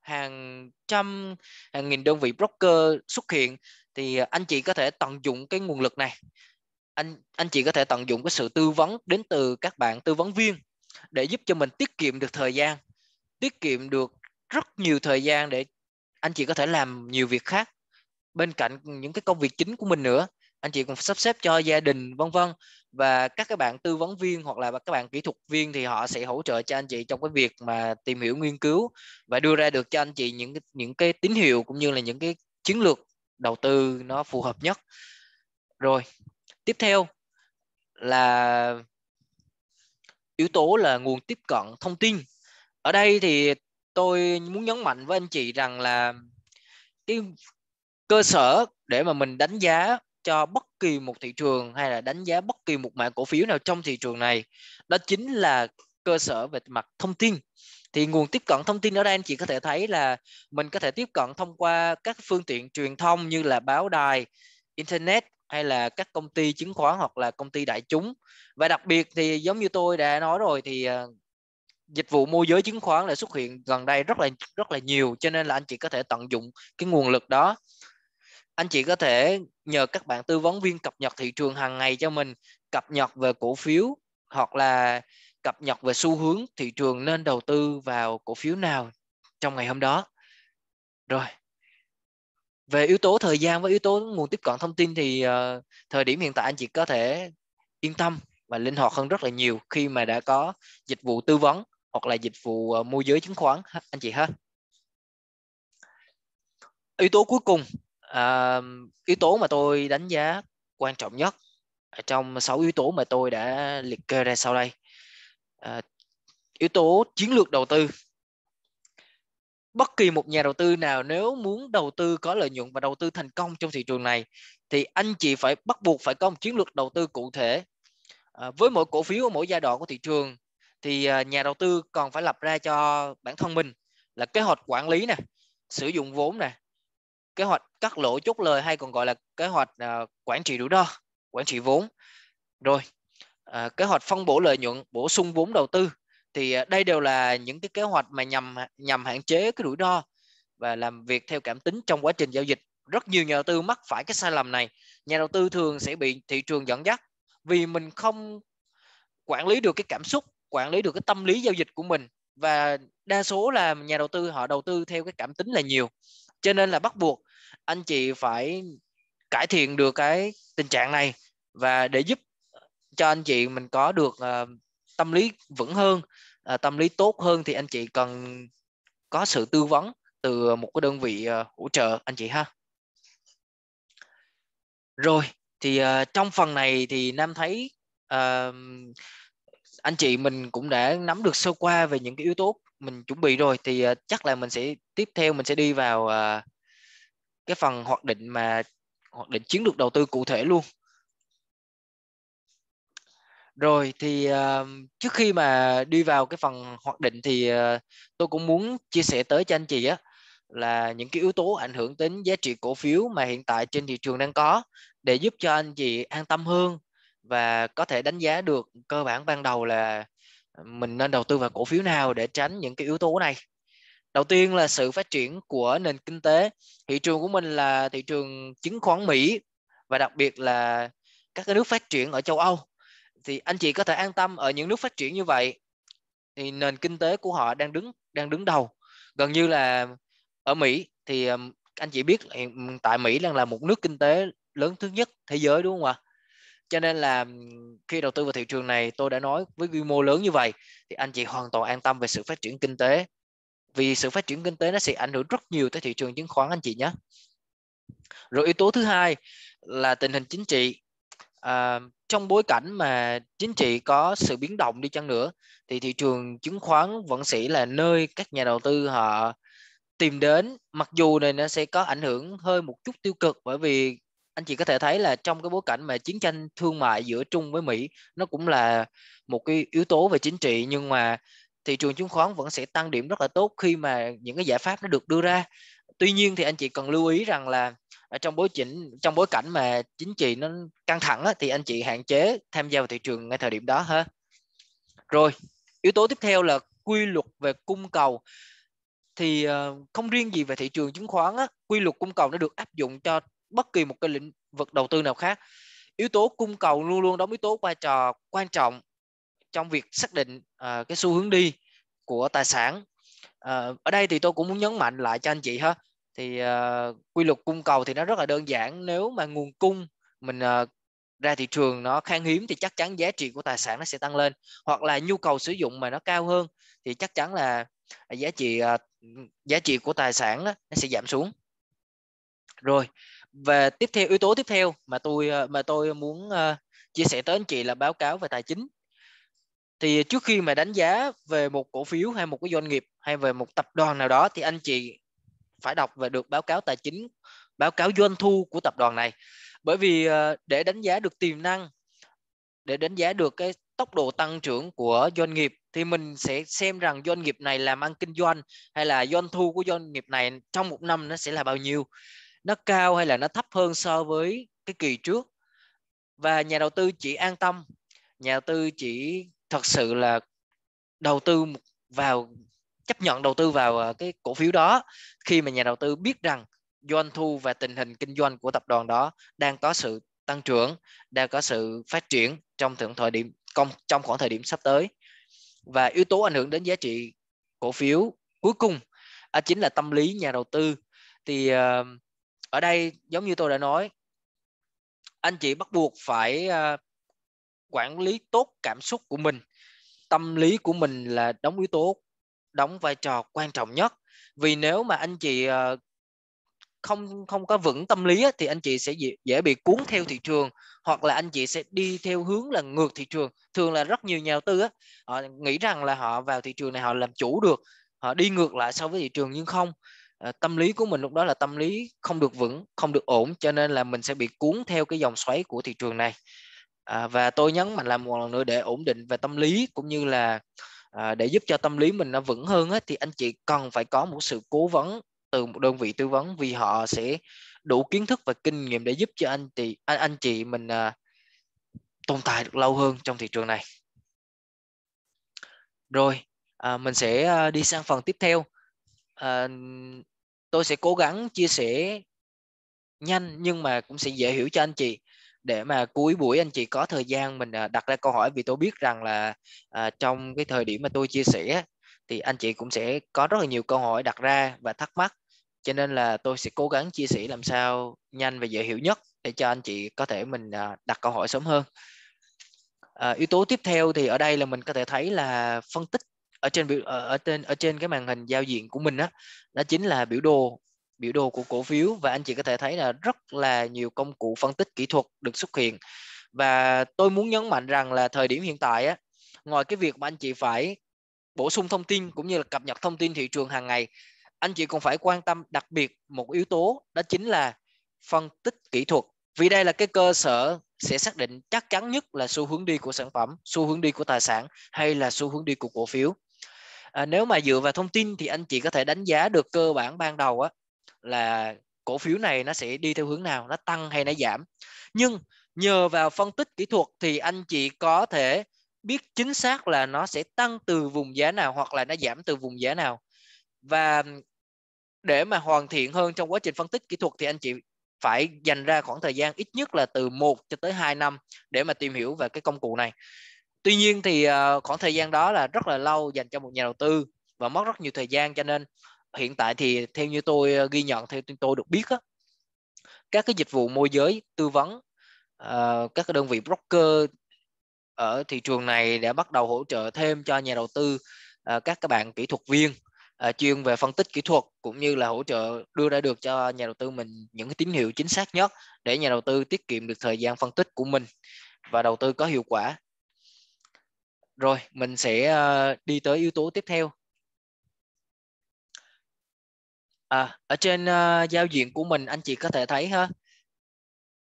hàng trăm hàng nghìn đơn vị broker xuất hiện thì anh chị có thể tận dụng cái nguồn lực này anh anh chị có thể tận dụng cái sự tư vấn đến từ các bạn tư vấn viên để giúp cho mình tiết kiệm được thời gian tiết kiệm được rất nhiều thời gian để anh chị có thể làm nhiều việc khác bên cạnh những cái công việc chính của mình nữa anh chị còn sắp xếp cho gia đình vân vân và các cái bạn tư vấn viên hoặc là các bạn kỹ thuật viên thì họ sẽ hỗ trợ cho anh chị trong cái việc mà tìm hiểu nghiên cứu và đưa ra được cho anh chị những những cái tín hiệu cũng như là những cái chiến lược đầu tư nó phù hợp nhất rồi tiếp theo là yếu tố là nguồn tiếp cận thông tin ở đây thì tôi muốn nhấn mạnh với anh chị rằng là cái cơ sở để mà mình đánh giá cho bất kỳ một thị trường hay là đánh giá bất kỳ một mã cổ phiếu nào trong thị trường này đó chính là cơ sở về mặt thông tin thì nguồn tiếp cận thông tin ở đây anh chị có thể thấy là mình có thể tiếp cận thông qua các phương tiện truyền thông như là báo đài internet hay là các công ty chứng khoán hoặc là công ty đại chúng và đặc biệt thì giống như tôi đã nói rồi thì ờ, dịch vụ môi giới chứng khoán lại xuất hiện gần đây rất là rất là nhiều cho nên là anh chị có thể tận dụng cái nguồn lực đó anh chị có thể nhờ các bạn tư vấn viên cập nhật thị trường hàng ngày cho mình cập nhật về cổ phiếu hoặc là cập nhật về xu hướng thị trường nên đầu tư vào cổ phiếu nào trong ngày hôm đó rồi về yếu tố thời gian với yếu tố nguồn tiếp cận thông tin thì uh, thời điểm hiện tại anh chị có thể yên tâm và linh hoạt hơn rất là nhiều khi mà đã có dịch vụ tư vấn hoặc là dịch vụ uh, môi giới chứng khoán anh chị ha yếu tố cuối cùng yếu tố mà tôi đánh giá quan trọng nhất trong 6 yếu tố mà tôi đã liệt kê ra sau đây à, yếu tố chiến lược đầu tư bất kỳ một nhà đầu tư nào nếu muốn đầu tư có lợi nhuận và đầu tư thành công trong thị trường này thì anh chị phải bắt buộc phải có một chiến lược đầu tư cụ thể à, với mỗi cổ phiếu ở mỗi giai đoạn của thị trường thì ờ, nhà đầu tư còn phải lập ra cho bản thân mình là kế hoạch quản lý nè sử dụng vốn nè kế hoạch cắt lỗ chốt lời hay còn gọi là kế hoạch uh, quản trị rủi ro quản trị vốn rồi uh, kế hoạch phân bổ lợi nhuận bổ sung vốn đầu tư thì uh, đây đều là những cái kế hoạch mà nhằm nhằm hạn chế cái rủi ro và làm việc theo cảm tính trong quá trình giao dịch rất nhiều nhà đầu tư mắc phải cái sai lầm này nhà đầu tư thường sẽ bị thị trường dẫn dắt vì mình không quản lý được cái cảm xúc quản lý được cái tâm lý giao dịch của mình và đa số là nhà đầu tư họ đầu tư theo cái cảm tính là nhiều cho nên là bắt buộc anh chị phải cải thiện được cái tình trạng này và để giúp cho anh chị mình có được uh, tâm lý vững hơn uh, tâm lý tốt hơn thì anh chị cần có sự tư vấn từ một cái đơn vị uh, hỗ trợ anh chị ha rồi thì uh, trong phần này thì nam thấy uh, anh chị mình cũng đã nắm được sơ qua về những cái yếu tố mình chuẩn bị rồi thì uh, chắc là mình sẽ tiếp theo mình sẽ đi vào uh, cái phần hoạch định mà hoạch định chiến lược đầu tư cụ thể luôn rồi thì uh, trước khi mà đi vào cái phần hoạch định thì uh, tôi cũng muốn chia sẻ tới cho anh chị á là những cái yếu tố ảnh hưởng đến giá trị cổ phiếu mà hiện tại trên thị trường đang có để giúp cho anh chị an tâm hơn và có thể đánh giá được cơ bản ban đầu là mình nên đầu tư vào cổ phiếu nào để tránh những cái yếu tố này đầu tiên là sự phát triển của nền kinh tế thị trường của mình là thị trường chứng khoán mỹ và đặc biệt là các cái nước phát triển ở châu âu thì anh chị có thể an tâm ở những nước phát triển như vậy thì nền kinh tế của họ đang đứng đang đứng đầu gần như là ở mỹ thì anh chị biết hiện tại mỹ đang là một nước kinh tế lớn thứ nhất thế giới đúng không ạ cho nên là khi đầu tư vào thị trường này tôi đã nói với quy mô lớn như vậy thì anh chị hoàn toàn an tâm về sự phát triển kinh tế vì sự phát triển kinh tế nó sẽ ảnh hưởng rất nhiều tới thị trường chứng khoán anh chị nhé rồi yếu tố thứ hai là tình hình chính trị à, trong bối cảnh mà chính trị có sự biến động đi chăng nữa thì thị trường chứng khoán vẫn sẽ là nơi các nhà đầu tư họ tìm đến mặc dù này nó sẽ có ảnh hưởng hơi một chút tiêu cực bởi vì anh chị có thể thấy là trong cái bối cảnh mà chiến tranh thương mại giữa Trung với Mỹ nó cũng là một cái yếu tố về chính trị nhưng mà thị trường chứng khoán vẫn sẽ tăng điểm rất là tốt khi mà những cái giải pháp nó được đưa ra tuy nhiên thì anh chị cần lưu ý rằng là ở trong bối chỉnh trong bối cảnh mà chính trị nó căng thẳng á, thì anh chị hạn chế tham gia vào thị trường ngay thời điểm đó ha rồi yếu tố tiếp theo là quy luật về cung cầu thì ờ, không riêng gì về thị trường chứng khoán á, quy luật cung cầu nó được áp dụng cho bất kỳ một cái lĩnh vực đầu tư nào khác yếu tố cung cầu luôn luôn đóng yếu tố vai trò quan trọng trong việc xác định uh, cái xu hướng đi của tài sản uh, ở đây thì tôi cũng muốn nhấn mạnh lại cho anh chị ha thì uh, quy luật cung cầu thì nó rất là đơn giản nếu mà nguồn cung mình uh, ra thị trường nó khan hiếm thì chắc chắn giá trị của tài sản nó sẽ tăng lên hoặc là nhu cầu sử dụng mà nó cao hơn thì chắc chắn là giá trị uh, giá trị của tài sản đó, nó sẽ giảm xuống rồi và tiếp theo yếu tố tiếp theo mà tôi mà tôi muốn uh, chia sẻ tới anh chị là báo cáo về tài chính thì trước khi mà đánh giá về một cổ phiếu hay một cái doanh nghiệp hay về một tập đoàn nào đó thì anh chị phải đọc về được báo cáo tài chính báo cáo doanh thu của tập đoàn này bởi vì ờ, để đánh giá được tiềm năng để đánh giá được cái tốc độ tăng trưởng của doanh nghiệp thì mình sẽ xem rằng doanh nghiệp này làm ăn kinh doanh hay là doanh thu của doanh nghiệp này trong một năm nó sẽ là bao nhiêu nó cao hay là nó thấp hơn so với cái kỳ trước và nhà đầu tư chỉ an tâm nhà đầu tư chỉ thật sự là đầu tư vào chấp nhận đầu tư vào ờ, cái cổ phiếu đó khi mà nhà đầu tư biết rằng doanh thu và tình hình kinh doanh của tập đoàn đó đang có sự tăng trưởng, đang có sự phát triển trong thượng thời điểm trong khoảng thời điểm sắp tới và yếu tố ảnh hưởng đến giá trị cổ phiếu cuối cùng à, chính là tâm lý nhà đầu tư thì uh, ở đây giống như tôi đã nói anh chị bắt buộc phải uh, quản lý tốt cảm xúc của mình tâm lý của mình là đóng yếu tố đóng vai trò quan trọng nhất vì nếu mà anh chị ờ, không không có vững tâm lý thì anh chị sẽ dễ, bị cuốn theo thị trường hoặc là anh chị sẽ đi theo hướng là ngược thị trường thường là rất nhiều nhà đầu tư á họ nghĩ rằng là họ vào thị trường này họ làm chủ được họ đi ngược lại so với thị trường nhưng không ờ, tâm lý của mình lúc đó là tâm lý không được vững không được ổn cho nên là mình sẽ bị cuốn theo cái dòng xoáy của thị trường này à, và tôi nhấn mạnh là một lần nữa để ổn định về tâm lý cũng như là à, để giúp cho tâm lý mình nó vững hơn ấy, thì anh chị cần phải có một sự cố vấn từ một đơn vị tư vấn vì họ sẽ đủ kiến thức và kinh nghiệm để giúp cho anh chị anh, à, anh chị mình à, tồn tại được lâu hơn trong thị trường này rồi à, mình sẽ à, đi sang phần tiếp theo à, tôi sẽ cố gắng chia sẻ nhanh nhưng mà cũng sẽ dễ hiểu cho anh chị để mà cuối buổi anh chị có thời gian mình à, đặt ra câu hỏi vì tôi biết rằng là à, trong cái thời điểm mà tôi chia sẻ thì anh chị cũng sẽ có rất là nhiều câu hỏi đặt ra và thắc mắc cho nên là tôi sẽ cố gắng chia sẻ làm sao nhanh và dễ hiểu nhất để cho anh chị có thể mình à, đặt câu hỏi sớm hơn à, yếu tố tiếp theo thì ở đây là mình có thể thấy là phân tích ở trên biểu ở trên ở trên cái màn hình giao diện của mình á đó, đó chính là biểu đồ biểu đồ của cổ phiếu và anh chị có thể thấy là rất là nhiều công cụ phân tích kỹ thuật được xuất hiện và tôi muốn nhấn mạnh rằng là thời điểm hiện tại á ngoài cái việc mà anh chị phải bổ sung thông tin cũng như là cập nhật thông tin thị trường hàng ngày anh chị còn phải quan tâm đặc biệt một yếu tố đó chính là phân tích kỹ thuật vì đây là cái cơ sở sẽ xác định chắc chắn nhất là xu hướng đi của sản phẩm xu hướng đi của tài sản hay là xu hướng đi của cổ phiếu à, nếu mà dựa vào thông tin thì anh chị có thể đánh giá được cơ bản ban đầu á là cổ phiếu này nó sẽ đi theo hướng nào nó tăng hay nó giảm nhưng nhờ vào phân tích kỹ thuật thì anh chị có thể biết chính xác là nó sẽ tăng từ vùng giá nào hoặc là nó giảm từ vùng giá nào và để mà hoàn thiện hơn trong quá trình phân tích kỹ thuật thì anh chị phải dành ra khoảng thời gian ít nhất là từ 1 cho tới 2 năm để mà tìm hiểu về cái công cụ này. Tuy nhiên thì ờ, khoảng thời gian đó là rất là lâu dành cho một nhà đầu tư và mất rất nhiều thời gian cho nên hiện tại thì theo như tôi ờ, ghi nhận theo tôi được biết á, các cái dịch vụ môi giới tư vấn uh, các đơn vị broker ở thị trường này đã bắt đầu hỗ trợ thêm cho nhà đầu tư uh, các các bạn kỹ thuật viên uh, chuyên về phân tích kỹ thuật cũng như là hỗ trợ đưa ra được cho nhà đầu tư mình những cái tín hiệu chính xác nhất để nhà đầu tư tiết kiệm được thời gian phân tích của mình và đầu tư có hiệu quả rồi mình sẽ đi tới yếu tố tiếp theo À, ở trên uh, giao diện của mình anh chị có thể thấy ha.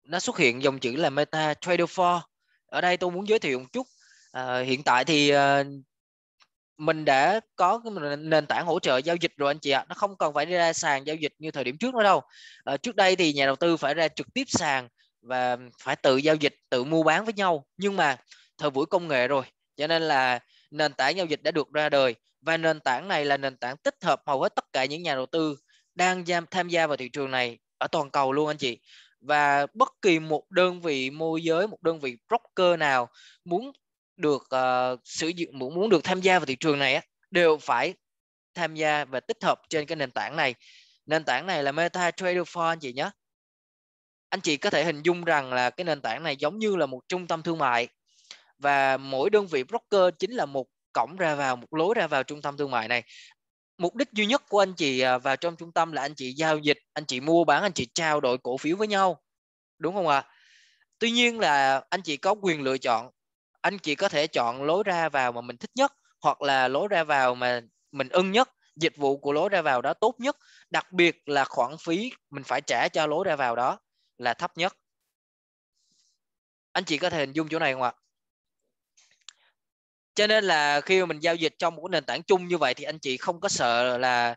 Nó xuất hiện dòng chữ là Meta Trader 4. Ở đây tôi muốn giới thiệu một chút. À, hiện tại thì uh, mình đã có nền tảng hỗ trợ giao dịch rồi anh chị ạ. À. Nó không cần phải ra sàn giao dịch như thời điểm trước nữa đâu. À, trước đây thì nhà đầu tư phải ra trực tiếp sàn và phải tự giao dịch, tự mua bán với nhau. Nhưng mà thời buổi công nghệ rồi, cho nên là nền tảng giao dịch đã được ra đời và nền tảng này là nền tảng tích hợp hầu hết tất cả những nhà đầu tư đang tham gia vào thị trường này ở toàn cầu luôn anh chị và bất kỳ một đơn vị môi giới một đơn vị broker nào muốn được uh, sử dụng muốn muốn được tham gia vào thị trường này đều phải tham gia và tích hợp trên cái nền tảng này nền tảng này là Meta Trader Fund anh chị nhé anh chị có thể hình dung rằng là cái nền tảng này giống như là một trung tâm thương mại và mỗi đơn vị broker chính là một cổng ra vào một lối ra vào trung tâm thương mại này mục đích duy nhất của anh chị à, vào trong trung tâm là anh chị giao dịch anh chị mua bán anh chị trao đổi cổ phiếu với nhau đúng không ạ à? tuy nhiên là anh chị có quyền lựa chọn anh chị có thể chọn lối ra vào mà mình thích nhất hoặc là lối ra vào mà mình ưng nhất dịch vụ của lối ra vào đó tốt nhất đặc biệt là khoản phí mình phải trả cho lối ra vào đó là thấp nhất anh chị có thể hình dung chỗ này không ạ cho nên là khi mà mình giao dịch trong một cái nền tảng chung như vậy thì anh chị không có sợ là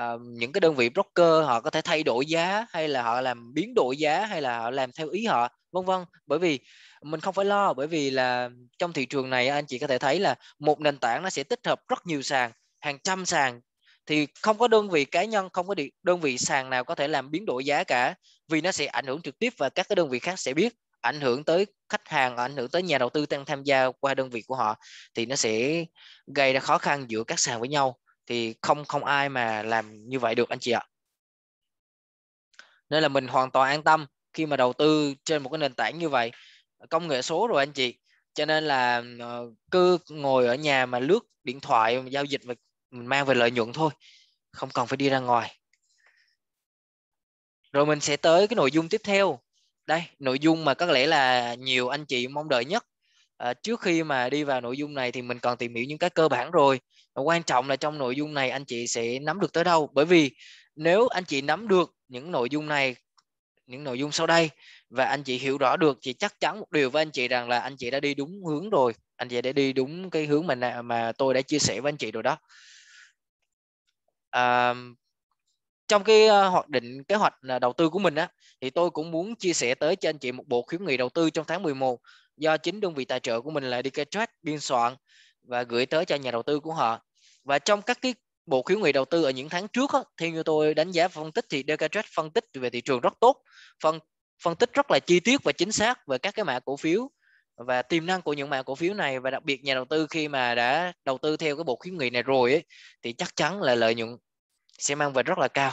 uh, những cái đơn vị broker họ có thể thay đổi giá hay là họ làm biến đổi giá hay là họ làm theo ý họ vân vân bởi vì mình không phải lo bởi vì là trong thị trường này anh chị có thể thấy là một nền tảng nó sẽ tích hợp rất nhiều sàn hàng trăm sàn thì không có đơn vị cá nhân không có đơn vị sàn nào có thể làm biến đổi giá cả vì nó sẽ ảnh hưởng trực tiếp và các cái đơn vị khác sẽ biết ảnh hưởng tới khách hàng ảnh hưởng tới nhà đầu tư đang tham gia qua đơn vị của họ thì nó sẽ gây ra khó khăn giữa các sàn với nhau thì không không ai mà làm như vậy được anh chị ạ nên là mình hoàn toàn an tâm khi mà đầu tư trên một cái nền tảng như vậy công nghệ số rồi anh chị cho nên là ờ, cứ ngồi ở nhà mà lướt điện thoại giao dịch và mình mang về lợi nhuận thôi không cần phải đi ra ngoài rồi mình sẽ tới cái nội dung tiếp theo đây nội dung mà có lẽ là nhiều anh chị mong đợi nhất à, trước khi mà đi vào nội dung này thì mình còn tìm hiểu những cái cơ bản rồi và quan trọng là trong nội dung này anh chị sẽ nắm được tới đâu bởi vì nếu anh chị nắm được những nội dung này những nội dung sau đây và anh chị hiểu rõ được thì chắc chắn một điều với anh chị rằng là anh chị đã đi đúng hướng rồi anh chị đã đi đúng cái hướng mà mà tôi đã chia sẻ với anh chị rồi đó à, trong cái ờ, hoạch định kế hoạch ờ, đầu tư của mình á thì tôi cũng muốn chia sẻ tới cho anh chị một bộ khuyến nghị đầu tư trong tháng 11 do chính đơn vị tài trợ của mình là DKTrade biên soạn và gửi tới cho nhà đầu tư của họ. Và trong các cái bộ khuyến nghị đầu tư ở những tháng trước á, theo như tôi đánh giá phân tích thì DKTrade phân tích về thị trường rất tốt, phân phân tích rất là chi tiết và chính xác về các cái mã cổ phiếu và tiềm năng của những mã cổ phiếu này và đặc biệt nhà đầu tư khi mà đã đầu tư theo cái bộ khuyến nghị này rồi ấy, thì chắc chắn là lợi nhuận sẽ mang về rất là cao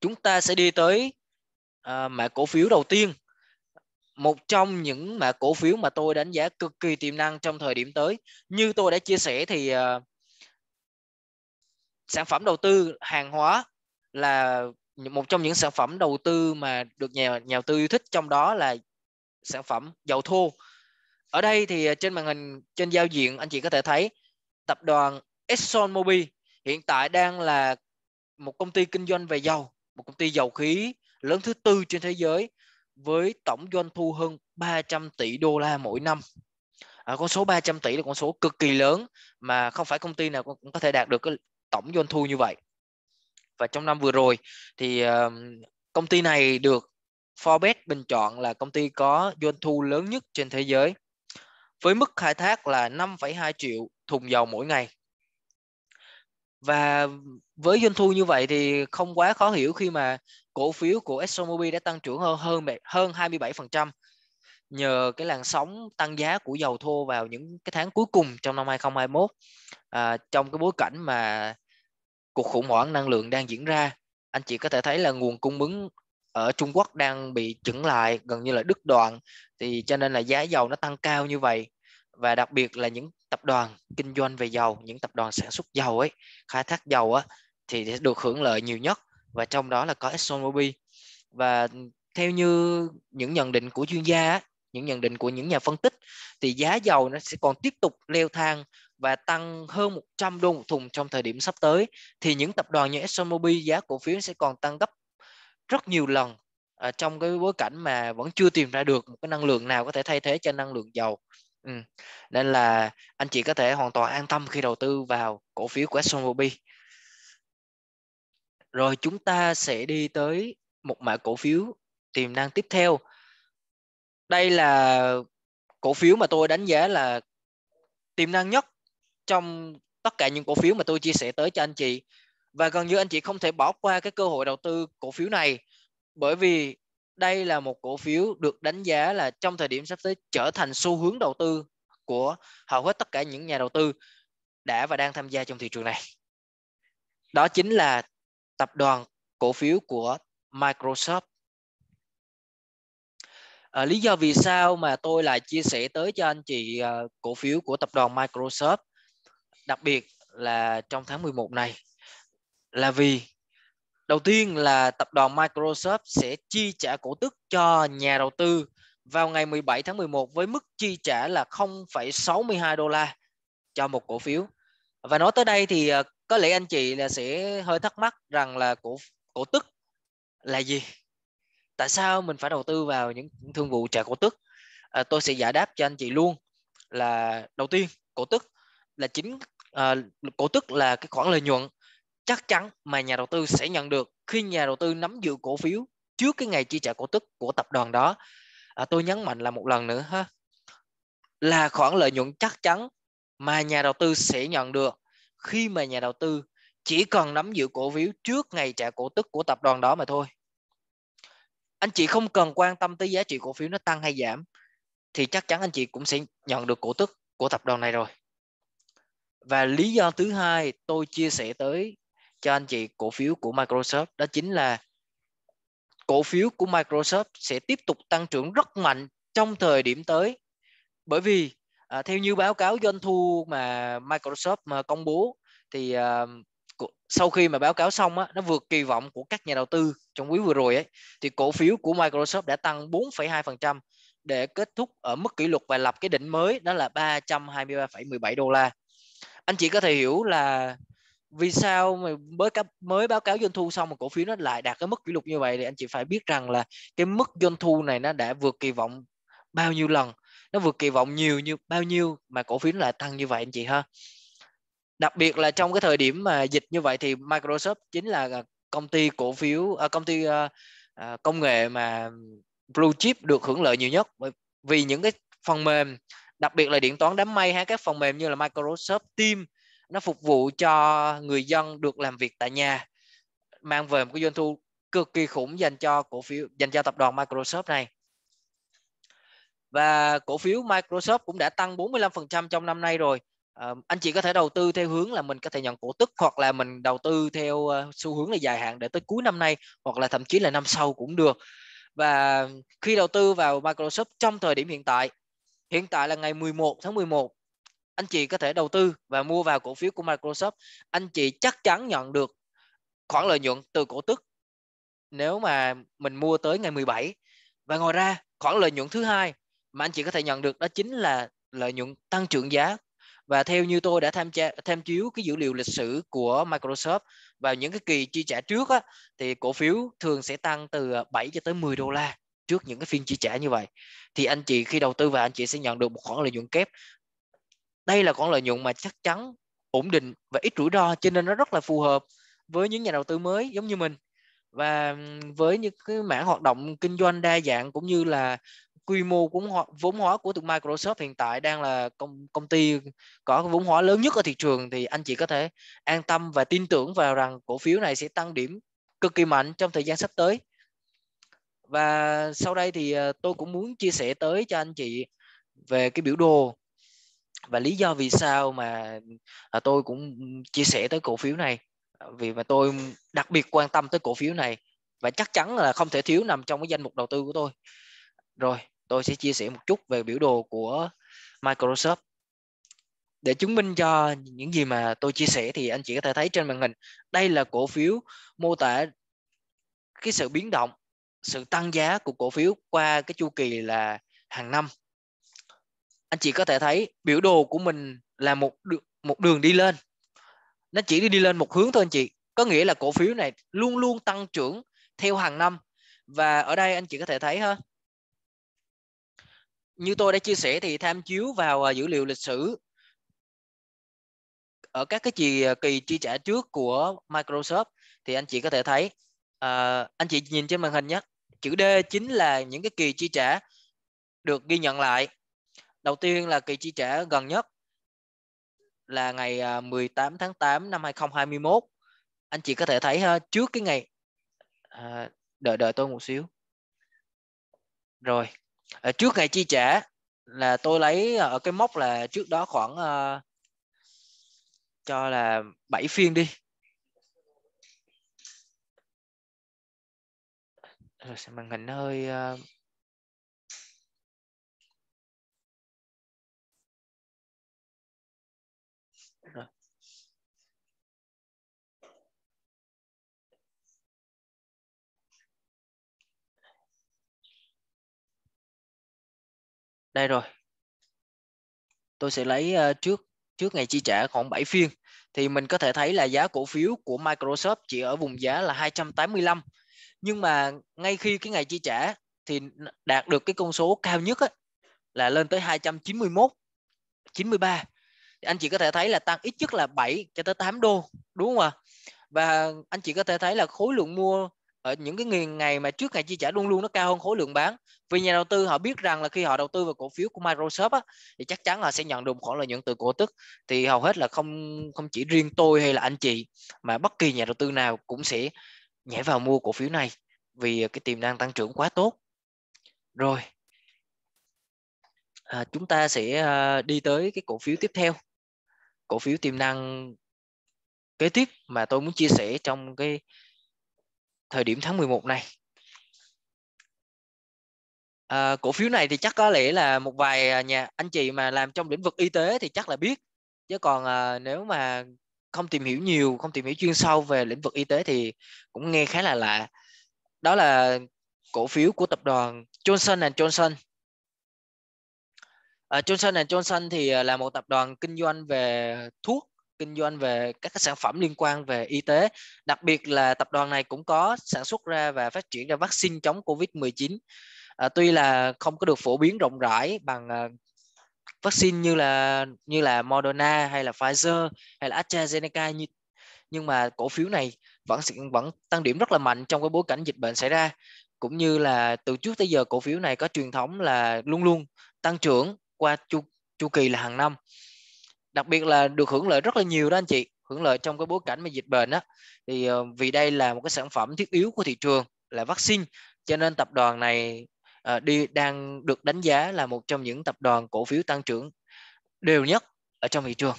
chúng ta sẽ đi tới à, mã cổ phiếu đầu tiên một trong những mã cổ phiếu mà tôi đánh giá cực kỳ tiềm năng trong thời điểm tới như tôi đã chia sẻ thì à, sản phẩm đầu tư hàng hóa là một trong những sản phẩm đầu tư mà được nhà nhà đầu tư yêu thích trong đó là sản phẩm dầu thô ở đây thì à, trên màn hình trên giao diện anh chị có thể thấy tập đoàn ExxonMobil hiện tại đang là một công ty kinh doanh về dầu một công ty dầu khí lớn thứ tư trên thế giới với tổng doanh thu hơn 300 tỷ đô la mỗi năm à, con số 300 tỷ là con số cực kỳ lớn mà không phải công ty nào cũng có thể đạt được cái tổng doanh thu như vậy và trong năm vừa rồi thì công ty này được Forbes bình chọn là công ty có doanh thu lớn nhất trên thế giới với mức khai thác là 5,2 triệu thùng dầu mỗi ngày và với doanh thu như vậy thì không quá khó hiểu khi mà cổ phiếu của ExxonMobil đã tăng trưởng hơn hơn hơn 27% nhờ cái làn sóng tăng giá của dầu thô vào những cái tháng cuối cùng trong năm 2021 à, trong cái bối cảnh mà cuộc khủng hoảng năng lượng đang diễn ra anh chị có thể thấy là nguồn cung ứng ở Trung Quốc đang bị chững lại gần như là đứt đoạn thì cho nên là giá dầu nó tăng cao như vậy và đặc biệt là những tập đoàn kinh doanh về dầu những tập đoàn sản xuất dầu ấy khai thác dầu á thì được hưởng lợi nhiều nhất và trong đó là có ExxonMobil và theo như những nhận định của chuyên gia những nhận định của những nhà phân tích thì giá dầu nó sẽ còn tiếp tục leo thang và tăng hơn 100 đô một thùng trong thời điểm sắp tới thì những tập đoàn như ExxonMobil giá cổ phiếu sẽ còn tăng gấp rất nhiều lần à, trong cái bối cảnh mà vẫn chưa tìm ra được một cái năng lượng nào có thể thay thế cho năng lượng dầu Ừm, nên là anh chị có thể hoàn toàn an tâm khi đầu tư vào cổ phiếu của ExxonMobil. Rồi chúng ta sẽ đi tới một mã cổ phiếu tiềm năng tiếp theo. Đây là cổ phiếu mà tôi đánh giá là tiềm năng nhất trong tất cả những cổ phiếu mà tôi chia sẻ tới cho anh chị và gần như anh chị không thể bỏ qua cái cơ hội đầu tư cổ phiếu này bởi vì đây là một cổ phiếu được đánh giá là trong thời điểm sắp tới trở thành xu hướng đầu tư của hầu hết tất cả những nhà đầu tư đã và đang tham gia trong thị trường này. Đó chính là tập đoàn cổ phiếu của Microsoft. À, lý do vì sao mà tôi lại chia sẻ tới cho anh chị uh, cổ phiếu của tập đoàn Microsoft, đặc biệt là trong tháng 11 này, là vì Đầu tiên là tập đoàn Microsoft sẽ chi trả cổ tức cho nhà đầu tư vào ngày 17 tháng 11 với mức chi trả là 0,62 đô la cho một cổ phiếu. Và nói tới đây thì ờ, có lẽ anh chị là sẽ hơi thắc mắc rằng là cổ cổ tức là gì? Tại sao mình phải đầu tư vào những, thương vụ trả cổ tức? À, tôi sẽ giải đáp cho anh chị luôn là đầu tiên cổ tức là chính à, cổ tức là cái khoản lợi nhuận chắc chắn mà nhà đầu tư sẽ nhận được khi nhà đầu tư nắm giữ cổ phiếu trước cái ngày chi trả cổ tức của tập đoàn đó à, tôi nhấn mạnh là một lần nữa ha là khoản lợi nhuận chắc chắn mà nhà đầu tư sẽ nhận được khi mà nhà đầu tư chỉ cần nắm giữ cổ phiếu trước ngày trả cổ tức của tập đoàn đó mà thôi anh chị không cần quan tâm tới giá trị cổ phiếu nó tăng hay giảm thì chắc chắn anh chị cũng sẽ nhận được cổ tức của tập đoàn này rồi và lý do thứ hai tôi chia sẻ tới cho anh chị cổ phiếu của Microsoft đó chính là cổ phiếu của Microsoft sẽ tiếp tục tăng trưởng rất mạnh trong thời điểm tới bởi vì à, theo như báo cáo doanh thu mà Microsoft mà công bố thì à, sau khi mà báo cáo xong á, nó vượt kỳ vọng của các nhà đầu tư trong quý vừa rồi ấy thì cổ phiếu của Microsoft đã tăng 4,2% để kết thúc ở mức kỷ lục và lập cái đỉnh mới đó là 323,17 đô la. Anh chị có thể hiểu là vì sao mà mới cấp mới báo cáo doanh thu xong mà cổ phiếu nó lại đạt cái mức kỷ lục như vậy thì anh chị phải biết rằng là cái mức doanh thu này nó đã vượt kỳ vọng bao nhiêu lần nó vượt kỳ vọng nhiều như bao nhiêu mà cổ phiếu nó lại tăng như vậy anh chị ha đặc biệt là trong cái thời điểm mà dịch như vậy thì Microsoft chính là à, công ty cổ phiếu à, công ty à, công nghệ mà blue chip được hưởng lợi nhiều nhất vì những cái phần mềm đặc biệt là điện toán đám mây hay các phần mềm như là Microsoft Teams nó phục vụ cho người dân được làm việc tại nhà mang về một cái doanh thu cực kỳ khủng dành cho cổ phiếu dành cho tập đoàn Microsoft này và cổ phiếu Microsoft cũng đã tăng 45% trong năm nay rồi à, anh chị có thể đầu tư theo hướng là mình có thể nhận cổ tức hoặc là mình đầu tư theo ờ, xu hướng là dài hạn để tới cuối năm nay hoặc là thậm chí là năm sau cũng được và khi đầu tư vào Microsoft trong thời điểm hiện tại hiện tại là ngày 11 tháng 11 anh chị có thể đầu tư và mua vào cổ phiếu của Microsoft anh chị chắc chắn nhận được khoản lợi nhuận từ cổ tức nếu mà mình mua tới ngày 17 và ngoài ra khoản lợi nhuận thứ hai mà anh chị có thể nhận được đó chính là lợi nhuận tăng trưởng giá và theo như tôi đã tham tra tham chiếu cái dữ liệu lịch sử của Microsoft vào những cái kỳ chi trả trước á, thì cổ phiếu thường sẽ tăng từ 7 ờ, cho tới 10 đô la trước những cái phiên chi trả như vậy thì anh chị khi đầu tư và anh chị sẽ nhận được một khoản lợi nhuận kép đây là con lợi nhuận mà chắc chắn ổn định và ít rủi ro cho nên nó rất là phù hợp với những nhà đầu tư mới giống như mình và với những cái mảng hoạt động kinh doanh đa dạng cũng như là quy mô vốn hóa, vốn hóa của tụi Microsoft hiện tại đang là công công ty có vốn hóa lớn nhất ở thị trường thì anh chị có thể an tâm và tin tưởng vào rằng cổ phiếu này sẽ tăng điểm cực kỳ mạnh trong thời gian sắp tới. Và sau đây thì ờ, tôi cũng muốn chia sẻ tới cho anh chị về cái biểu đồ và lý do vì sao mà à, tôi cũng chia sẻ tới cổ phiếu này à, vì mà tôi đặc biệt quan tâm tới cổ phiếu này và chắc chắn là không thể thiếu nằm trong cái danh mục đầu tư của tôi rồi tôi sẽ chia sẻ một chút về biểu đồ của Microsoft để chứng minh cho những gì mà tôi chia sẻ thì anh chị có thể thấy trên màn hình đây là cổ phiếu mô tả cái sự biến động sự tăng giá của cổ phiếu qua cái chu kỳ là hàng năm anh chị có thể thấy biểu đồ của mình là một một đường đi lên nó chỉ đi đi lên một hướng thôi anh chị có nghĩa là cổ phiếu này luôn luôn tăng trưởng theo hàng năm và ở đây anh chị có thể thấy ha như tôi đã chia sẻ thì tham chiếu vào à, dữ liệu lịch sử ở các cái kỳ à, kỳ chi trả trước của Microsoft thì anh chị có thể thấy à, anh chị nhìn trên màn hình nhé chữ D chính là những cái kỳ chi trả được ghi nhận lại Đầu tiên là kỳ chi trả gần nhất là ngày 18 à, tháng 8 năm 2021. Anh chị có thể thấy ha, trước cái ngày à, đợi đợi tôi một xíu. Rồi, à, trước ngày chi trả là tôi lấy à, ở cái mốc là trước đó khoảng à, cho là 7 phiên đi. Rồi màn hình nó hơi uh, đây rồi tôi sẽ lấy ờ, trước trước ngày chi trả khoảng 7 phiên thì mình có thể thấy là giá cổ phiếu của Microsoft chỉ ở vùng giá là 285 nhưng mà ngay khi cái ngày chi trả thì đạt được cái con số cao nhất á, là lên tới 291 93 thì anh chị có thể thấy là tăng ít nhất là 7 cho tới 8 đô đúng không ạ và anh chị có thể thấy là khối lượng mua ở những cái ngày ngày mà trước ngày chi trả luôn luôn nó cao hơn khối lượng bán vì nhà đầu tư họ biết rằng là khi họ đầu tư vào cổ phiếu của Microsoft á, thì chắc chắn họ sẽ nhận được một khoản lợi nhuận từ cổ tức thì hầu hết là không không chỉ riêng tôi hay là anh chị mà bất kỳ nhà đầu tư nào cũng sẽ nhảy vào mua cổ phiếu này vì cái tiềm năng tăng trưởng quá tốt rồi à, chúng ta sẽ à, đi tới cái cổ phiếu tiếp theo cổ phiếu tiềm năng kế tiếp mà tôi muốn chia sẻ trong cái thời điểm tháng 11 này à, cổ phiếu này thì chắc có lẽ là một vài à, nhà anh chị mà làm trong lĩnh vực y tế thì chắc là biết chứ còn à, nếu mà không tìm hiểu nhiều không tìm hiểu chuyên sâu về lĩnh vực y tế thì cũng nghe khá là lạ đó là cổ phiếu của tập đoàn Johnson Johnson à, Johnson Johnson thì à, là một tập đoàn kinh doanh về thuốc kinh doanh về các sản phẩm liên quan về y tế. Đặc biệt là tập đoàn này cũng có sản xuất ra và phát triển ra vaccine chống Covid-19. À, tuy là không có được phổ biến rộng rãi bằng à, vaccine như là như là Moderna hay là Pfizer hay là AstraZeneca như, nhưng mà cổ phiếu này vẫn vẫn tăng điểm rất là mạnh trong cái bối cảnh dịch bệnh xảy ra cũng như là từ trước tới giờ cổ phiếu này có truyền thống là luôn luôn tăng trưởng qua chu chu kỳ là hàng năm đặc biệt là được hưởng lợi rất là nhiều đó anh chị hưởng lợi trong cái bối cảnh mà dịch bệnh á thì ờ, vì đây là một cái sản phẩm thiết yếu của thị trường là vaccine cho nên tập đoàn này ờ, đi đang được đánh giá là một trong những tập đoàn cổ phiếu tăng trưởng đều nhất ở trong thị trường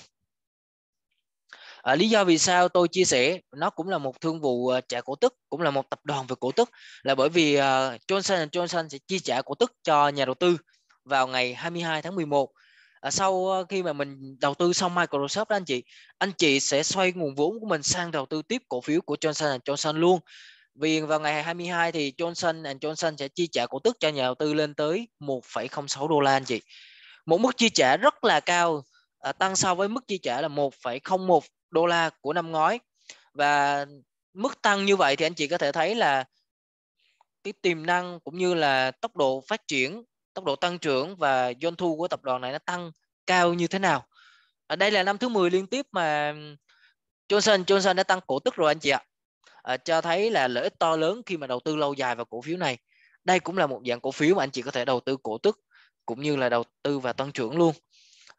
à, lý do vì sao tôi chia sẻ nó cũng là một thương vụ trả cổ tức cũng là một tập đoàn về cổ tức là bởi vì uh, Johnson Johnson sẽ chi trả cổ tức cho nhà đầu tư vào ngày 22 tháng 11 Ờ, sau ờ, khi mà mình đầu tư xong Microsoft đó anh chị anh chị sẽ xoay nguồn vốn của mình sang đầu tư tiếp cổ phiếu của Johnson Johnson luôn vì vào ngày 22 thì Johnson Johnson sẽ chi trả cổ tức cho nhà đầu tư lên tới 1,06 đô la anh chị một mức chi trả rất là cao à, tăng so với mức chi trả là 1,01 đô la của năm ngoái và mức tăng như vậy thì anh chị có thể thấy là cái tiềm năng cũng như là tốc độ phát triển tốc độ tăng trưởng và doanh thu của tập đoàn này nó tăng cao như thế nào. Ở đây là năm thứ 10 liên tiếp mà Johnson Johnson đã tăng cổ tức rồi anh chị ạ. À, cho thấy là lợi ích to lớn khi mà đầu tư lâu dài vào cổ phiếu này. Đây cũng là một dạng cổ phiếu mà anh chị có thể đầu tư cổ tức cũng như là đầu tư và tăng trưởng luôn.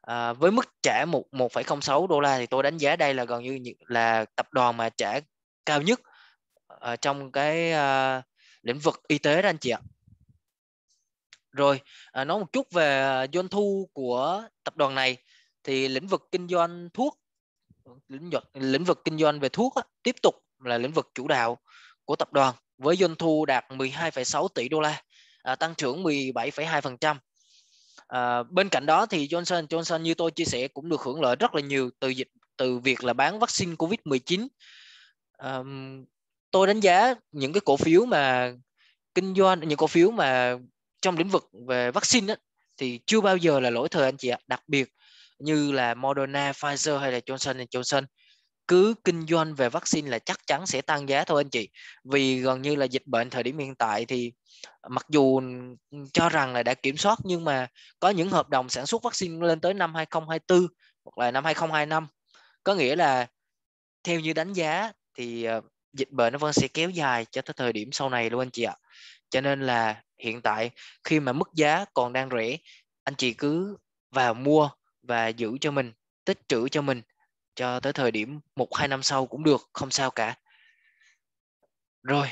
À, với mức trả 1 1,06 đô la thì tôi đánh giá đây là gần như là tập đoàn mà trả cao nhất ở ờ, trong cái uh, lĩnh vực y tế đó anh chị ạ. Rồi, à, nói một chút về à, doanh thu của tập đoàn này thì lĩnh vực kinh doanh thuốc lĩnh vực lĩnh vực kinh doanh về thuốc á, tiếp tục là lĩnh vực chủ đạo của tập đoàn với doanh thu đạt 12,6 tỷ đô la, à, tăng trưởng 17,2%. À, bên cạnh đó thì Johnson Johnson như tôi chia sẻ cũng được hưởng lợi rất là nhiều từ dịch từ việc là bán vaccine Covid-19. À, tôi đánh giá những cái cổ phiếu mà kinh doanh những cổ phiếu mà trong lĩnh vực về vaccine á, thì chưa bao giờ là lỗi thời anh chị ạ đặc biệt như là Moderna, Pfizer hay là Johnson Johnson cứ kinh doanh về vaccine là chắc chắn sẽ tăng giá thôi anh chị vì gần như là dịch bệnh thời điểm hiện tại thì mặc dù cho rằng là đã kiểm soát nhưng mà có những hợp đồng sản xuất vaccine lên tới năm 2024 hoặc là năm 2025 có nghĩa là theo như đánh giá thì ờ, dịch bệnh nó vẫn sẽ kéo dài cho tới thời điểm sau này luôn anh chị ạ cho nên là hiện tại khi mà mức giá còn đang rẻ anh chị cứ vào mua và giữ cho mình tích trữ cho mình cho tới thời điểm một hai năm sau cũng được không sao cả rồi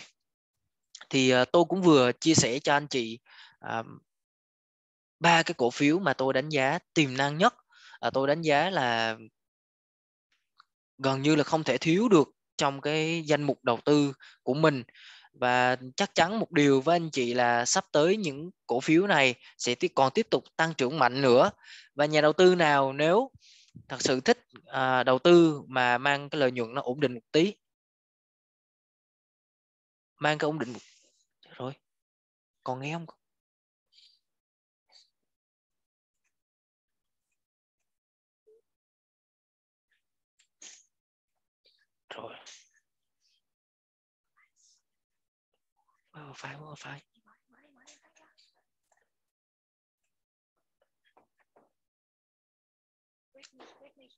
thì ờ, tôi cũng vừa chia sẻ cho anh chị ba cái cổ phiếu mà tôi đánh giá tiềm năng nhất à, tôi đánh giá là gần như là không thể thiếu được trong cái danh mục đầu tư của mình và chắc chắn một điều với anh chị là sắp tới những cổ phiếu này sẽ còn tiếp tục tăng trưởng mạnh nữa và nhà đầu tư nào nếu thật sự thích à, đầu tư mà mang cái lợi nhuận nó ổn định một tí mang cái ổn định rồi còn nghe không 我发我发。Wait, wait, wait.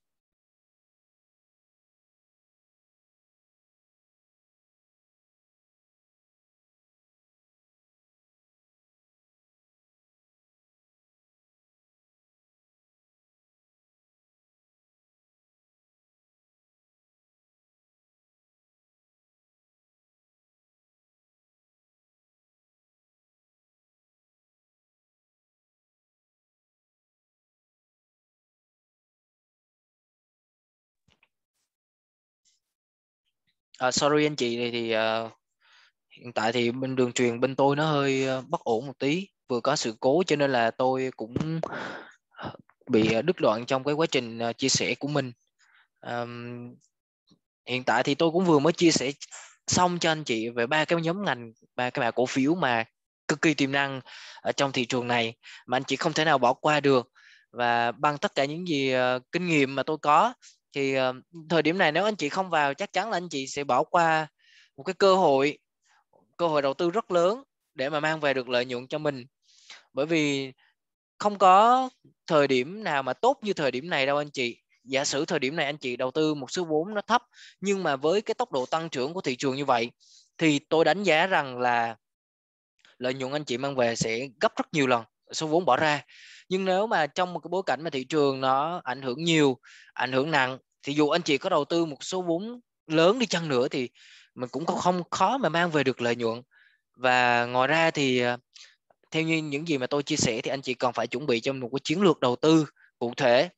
à, sorry anh chị này thì uh, hiện tại thì bên đường truyền bên tôi nó hơi ờ, bất ổn một tí vừa có sự cố cho nên là tôi cũng bị đứt đoạn trong cái quá trình chia sẻ của mình um, hiện tại thì tôi cũng vừa mới chia sẻ xong cho anh chị về ba cái nhóm ngành ba cái mã cổ phiếu mà cực kỳ tiềm năng ở trong thị trường này mà anh chị không thể nào bỏ qua được và bằng tất cả những gì uh, kinh nghiệm mà tôi có thì uh, thời điểm này nếu anh chị không vào chắc chắn là anh chị sẽ bỏ qua một cái cơ hội cơ hội đầu tư rất lớn để mà mang về được lợi nhuận cho mình bởi vì không có thời điểm nào mà tốt như thời điểm này đâu anh chị giả sử thời điểm này anh chị đầu tư một số vốn nó thấp nhưng mà với cái tốc độ tăng trưởng của thị trường như vậy thì tôi đánh giá rằng là lợi nhuận anh chị mang về sẽ gấp rất nhiều lần số vốn bỏ ra nhưng nếu mà trong một cái bối cảnh mà thị trường nó ảnh hưởng nhiều ảnh hưởng nặng thì dù anh chị có đầu tư một số vốn lớn đi chăng nữa thì mình cũng không khó mà mang về được lợi nhuận và ngoài ra thì à, theo như những gì mà tôi chia sẻ thì anh chị còn phải chuẩn bị cho một cái chiến lược đầu tư cụ thể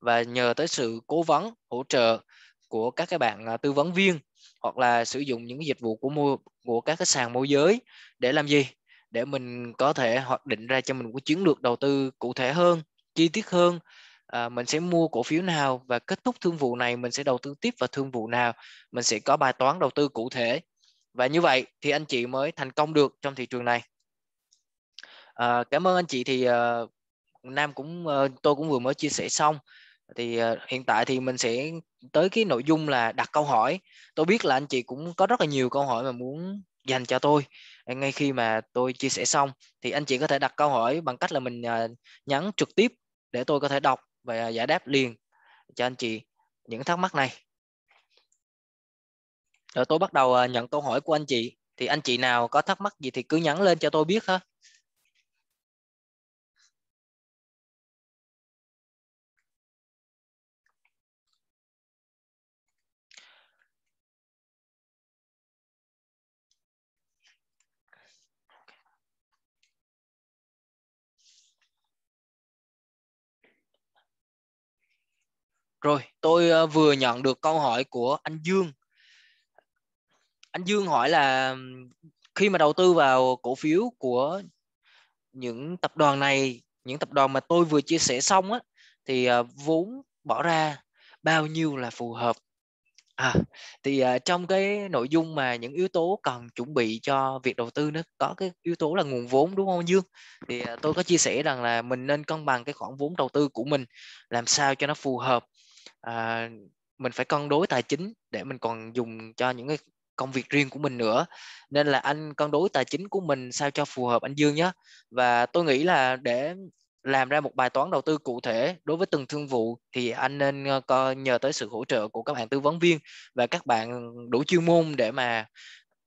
và nhờ tới sự cố vấn hỗ trợ của các cái bạn à, tư vấn viên hoặc là sử dụng những cái dịch vụ của mua của các cái sàn môi giới để làm gì để mình có thể hoạch định ra cho mình một chiến lược đầu tư cụ thể hơn chi tiết hơn à, mình sẽ mua cổ phiếu nào và kết thúc thương vụ này mình sẽ đầu tư tiếp vào thương vụ nào mình sẽ có bài toán đầu tư cụ thể và như vậy thì anh chị mới thành công được trong thị trường này à, cảm ơn anh chị thì à, nam cũng à, tôi cũng vừa mới chia sẻ xong thì à, hiện tại thì mình sẽ tới cái nội dung là đặt câu hỏi tôi biết là anh chị cũng có rất là nhiều câu hỏi mà muốn dành cho tôi ngay khi mà tôi chia sẻ xong thì anh chị có thể đặt câu hỏi bằng cách là mình à, nhắn trực tiếp để tôi có thể đọc và giải đáp liền cho anh chị những thắc mắc này rồi tôi bắt đầu à, nhận câu hỏi của anh chị thì anh chị nào có thắc mắc gì thì cứ nhắn lên cho tôi biết ha Rồi, tôi ờ, vừa nhận được câu hỏi của anh Dương. Anh Dương hỏi là khi mà đầu tư vào cổ phiếu của những tập đoàn này, những tập đoàn mà tôi vừa chia sẻ xong á thì ờ, vốn bỏ ra bao nhiêu là phù hợp? À, thì ờ, trong cái nội dung mà những yếu tố cần chuẩn bị cho việc đầu tư nó có cái yếu tố là nguồn vốn đúng không Dương? Thì tôi có chia sẻ rằng là mình nên cân bằng cái khoản vốn đầu tư của mình làm sao cho nó phù hợp à, mình phải cân đối tài chính để mình còn dùng cho những cái công việc riêng của mình nữa nên là anh cân đối tài chính của mình sao cho phù hợp anh Dương nhé và tôi nghĩ là để làm ra một bài toán đầu tư cụ thể đối với từng thương vụ thì anh nên ờ, coi nhờ tới sự hỗ trợ của các bạn tư vấn viên và các bạn đủ chuyên môn để mà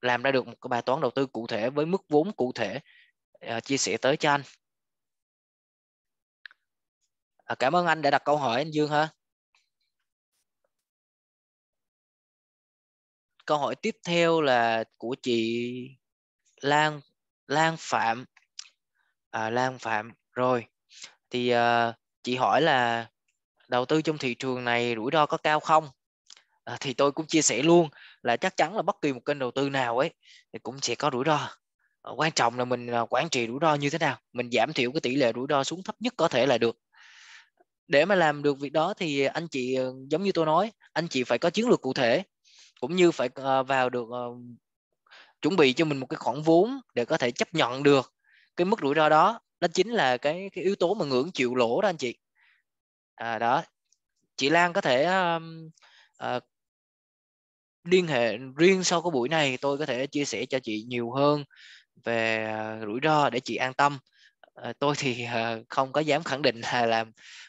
làm ra được một cái bài toán đầu tư cụ thể với mức vốn cụ thể uh, chia sẻ tới cho anh. À, cảm ơn anh đã đặt câu hỏi anh Dương ha. câu hỏi tiếp theo là của chị Lan Lan Phạm à, Lan Phạm rồi thì à, chị hỏi là đầu tư trong thị trường này rủi ro có cao không à, thì tôi cũng chia sẻ luôn là chắc chắn là bất kỳ một kênh đầu tư nào ấy thì cũng sẽ có rủi ro ờ, quan trọng là mình à, quản trị rủi ro như thế nào mình giảm thiểu cái tỷ lệ rủi ro xuống thấp nhất có thể là được để mà làm được việc đó thì anh chị ờ, giống như tôi nói anh chị phải có chiến lược cụ thể cũng như phải ờ, vào được ờ, chuẩn bị cho mình một cái khoản vốn để có thể chấp nhận được cái mức rủi ro đó đó chính là cái, cái yếu tố mà ngưỡng chịu lỗ đó anh chị à, đó chị Lan có thể um, uh, liên hệ riêng sau cái buổi này tôi có thể chia sẻ cho chị nhiều hơn về rủi ro để chị an tâm Ờ, tôi thì ờ, không có dám khẳng định là,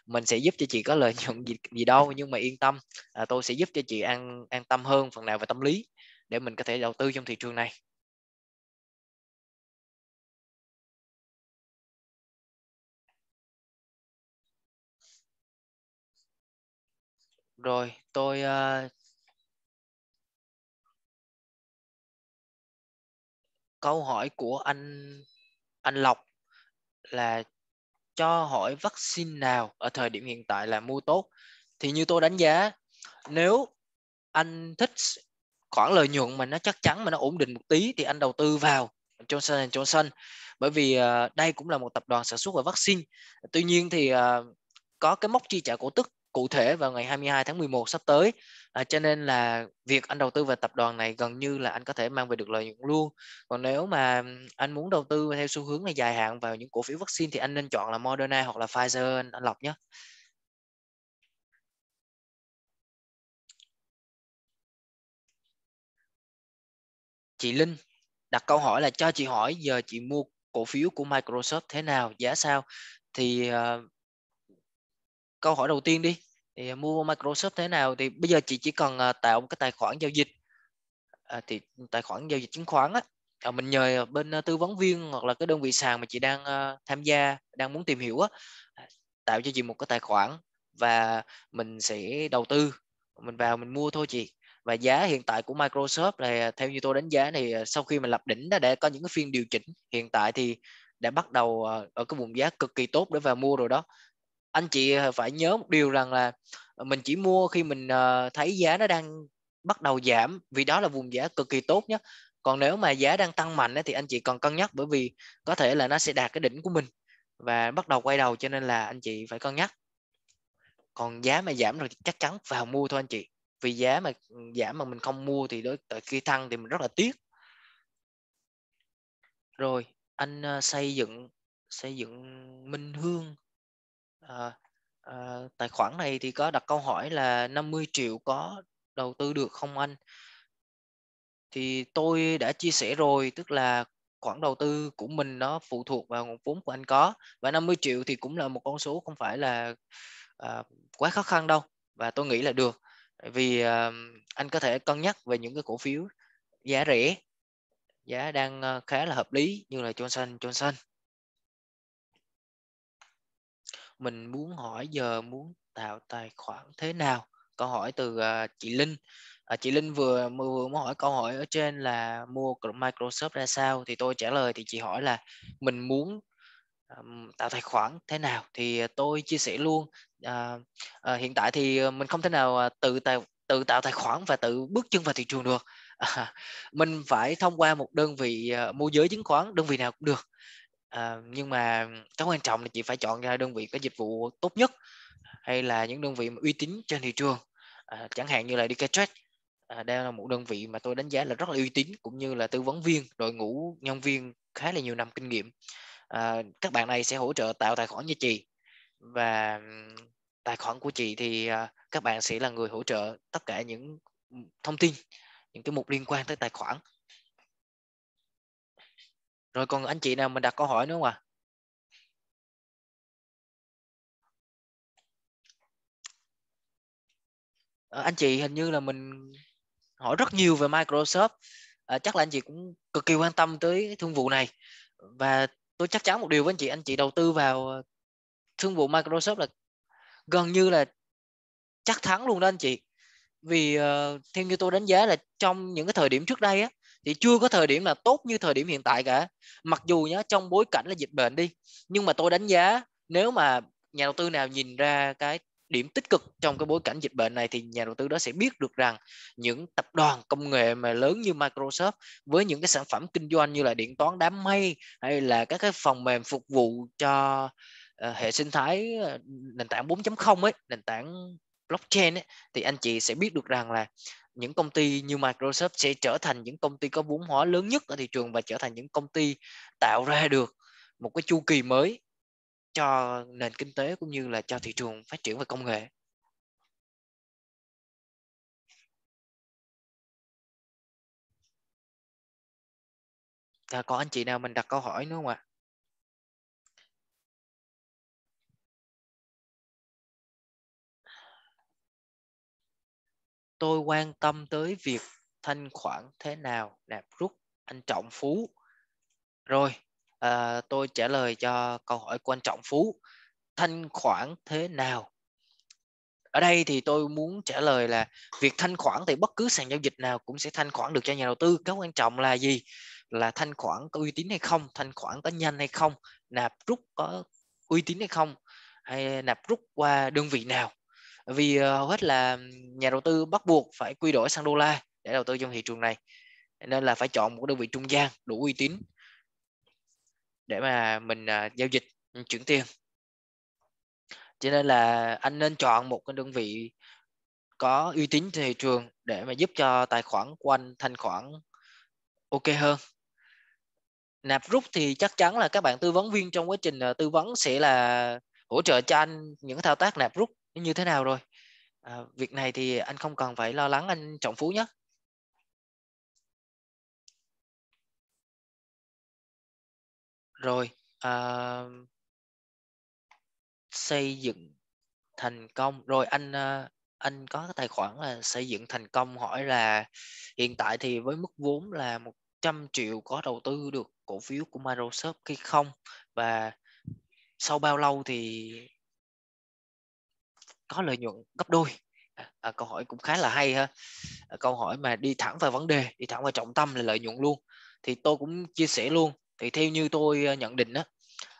mình sẽ giúp cho chị có lợi nhuận gì gì đâu nhưng mà yên tâm ờ, tôi sẽ giúp cho chị an an tâm hơn phần nào về tâm lý để mình có thể đầu tư trong thị trường này rồi tôi câu hỏi của anh anh Lộc là cho hỏi vaccine nào ở thời điểm hiện tại là mua tốt thì như tôi đánh giá nếu anh thích khoản lợi nhuận mà nó chắc chắn mà nó ổn định một tí thì anh đầu tư vào Johnson Johnson bởi vì ờ, đây cũng là một tập đoàn sản xuất về vaccine tuy nhiên thì ờ, có cái mốc chi trả cổ tức cụ thể vào ngày 22 tháng 11 sắp tới à, cho nên là việc anh đầu tư vào tập đoàn này gần như là anh có thể mang về được lợi nhuận luôn còn nếu mà anh muốn đầu tư theo xu hướng là dài hạn vào những cổ phiếu vaccine thì anh nên chọn là Moderna hoặc là Pfizer anh, anh lọc nhé chị Linh đặt câu hỏi là cho chị hỏi giờ chị mua cổ phiếu của Microsoft thế nào giá sao thì uh, câu hỏi đầu tiên đi thì à, mua Microsoft thế nào thì bây giờ chị chỉ cần à, tạo một cái tài khoản giao dịch à, thì tài khoản giao dịch chứng khoán á à, mình nhờ bên à, tư vấn viên hoặc là cái đơn vị sàn mà chị đang uh, tham gia đang muốn tìm hiểu á tạo cho chị một cái tài khoản và mình sẽ đầu tư mình vào mình mua thôi chị và giá hiện tại của Microsoft là theo như tôi đánh giá thì sau khi mình lập đỉnh đã, để có những cái phiên điều chỉnh hiện tại thì đã bắt đầu ở cái vùng giá cực kỳ tốt để vào mua rồi đó anh chị ờ, phải nhớ một điều rằng là ờ, mình chỉ mua khi mình ờ, thấy giá nó đang bắt đầu giảm vì đó là vùng giá cực kỳ tốt nhất còn nếu mà giá đang tăng mạnh thì anh chị còn cân nhắc bởi vì có thể là nó sẽ đạt cái đỉnh của mình và bắt đầu quay đầu cho nên là anh chị phải cân nhắc còn giá mà giảm rồi chắc chắn vào mua thôi anh chị vì giá mà ừ, giảm mà mình không mua thì đối khi tăng thì mình rất là tiếc rồi anh xây dựng xây dựng minh hương à, à, tài khoản này thì có đặt câu hỏi là 50 triệu có đầu tư được không anh thì tôi đã chia sẻ rồi tức là khoản đầu tư của mình nó phụ thuộc vào nguồn vốn của anh có và 50 triệu thì cũng là một con số không phải là à, quá khó khăn đâu và tôi nghĩ là được vì à, anh có thể cân nhắc về những cái cổ phiếu giá rẻ giá đang khá là hợp lý như là Johnson Johnson mình muốn hỏi giờ muốn tạo tài khoản thế nào câu hỏi từ uh, chị Linh à, chị Linh vừa vừa mới hỏi câu hỏi ở trên là mua Microsoft ra sao thì tôi trả lời thì chị hỏi là mình muốn um, tạo tài khoản thế nào thì tôi chia sẻ luôn à, à, hiện tại thì à, mình không thể nào à, tự tạo tự tạo tài khoản và tự bước chân vào thị trường được [LAUGHS] à, mình phải thông qua một đơn vị uh, môi giới chứng khoán đơn vị nào cũng được À, nhưng mà cái quan trọng là chị phải chọn ra đơn vị có dịch vụ tốt nhất hay là những đơn vị mà uy tín trên thị trường à, chẳng hạn như là Decathlon à, đây là một đơn vị mà tôi đánh giá là rất là uy tín cũng như là tư vấn viên đội ngũ nhân viên khá là nhiều năm kinh nghiệm à, các bạn này sẽ hỗ trợ tạo tài khoản cho chị và tài khoản của chị thì à, các bạn sẽ là người hỗ trợ tất cả những thông tin những cái mục liên quan tới tài khoản rồi còn anh chị nào mình đặt câu hỏi nữa không ạ à? anh chị hình như là mình hỏi rất nhiều về Microsoft à, chắc là anh chị cũng cực kỳ quan tâm tới thương vụ này và tôi chắc chắn một điều với anh chị anh chị đầu tư vào ờ, thương vụ Microsoft là gần như là chắc thắng luôn đó anh chị vì uh, theo như tôi đánh giá là trong những cái thời điểm trước đây á thì chưa có thời điểm là tốt như thời điểm hiện tại cả mặc dù nhá trong bối cảnh là dịch bệnh đi nhưng mà tôi đánh giá nếu mà nhà đầu tư nào nhìn ra cái điểm tích cực trong cái bối cảnh dịch bệnh này thì nhà đầu tư đó sẽ biết được rằng những tập đoàn công nghệ mà lớn như Microsoft với những cái sản phẩm kinh doanh như là điện toán đám mây hay là các cái phần mềm phục vụ cho ờ, hệ sinh thái ờ, nền tảng 4.0 ấy, nền tảng blockchain ấy, thì anh chị sẽ biết được rằng là những công ty như Microsoft sẽ trở thành những công ty có vốn hóa lớn nhất ở thị trường và trở thành những công ty tạo ra được một cái chu kỳ mới cho nền kinh tế cũng như là cho thị trường phát triển về công nghệ. À, có anh chị nào mình đặt câu hỏi nữa không ạ? À? tôi quan tâm tới việc thanh khoản thế nào nạp rút anh trọng phú rồi à, tôi trả lời cho câu hỏi của anh trọng phú thanh khoản thế nào ở đây thì tôi muốn trả lời là việc thanh khoản thì bất cứ sàn giao dịch nào cũng sẽ thanh khoản được cho nhà đầu tư cái quan trọng là gì là thanh khoản có uy tín hay không thanh khoản có nhanh hay không nạp rút có uy tín hay không hay nạp rút qua đơn vị nào vì ờ, hầu hết là nhà đầu tư bắt buộc phải quy đổi sang đô la để đầu tư trong thị trường này nên là phải chọn một đơn vị trung gian đủ uy tín để mà mình à, giao dịch mình chuyển tiền cho nên là anh nên chọn một cái đơn vị có uy tín trên thị trường để mà giúp cho tài khoản của anh thanh khoản ok hơn nạp rút thì chắc chắn là các bạn tư vấn viên trong quá trình ờ, tư vấn sẽ là hỗ trợ cho anh những thao tác nạp rút như thế nào rồi à, việc này thì anh không cần phải lo lắng anh trọng phú nhé rồi à, xây dựng thành công rồi anh à, anh có cái tài khoản là xây dựng thành công hỏi là hiện tại thì với mức vốn là 100 triệu có đầu tư được cổ phiếu của Microsoft hay không và sau bao lâu thì có lợi nhuận gấp đôi à, à, câu hỏi cũng khá là hay ha à, câu hỏi mà đi thẳng vào vấn đề đi thẳng vào trọng tâm là lợi nhuận luôn thì tôi cũng chia sẻ luôn thì theo như tôi ờ, nhận định á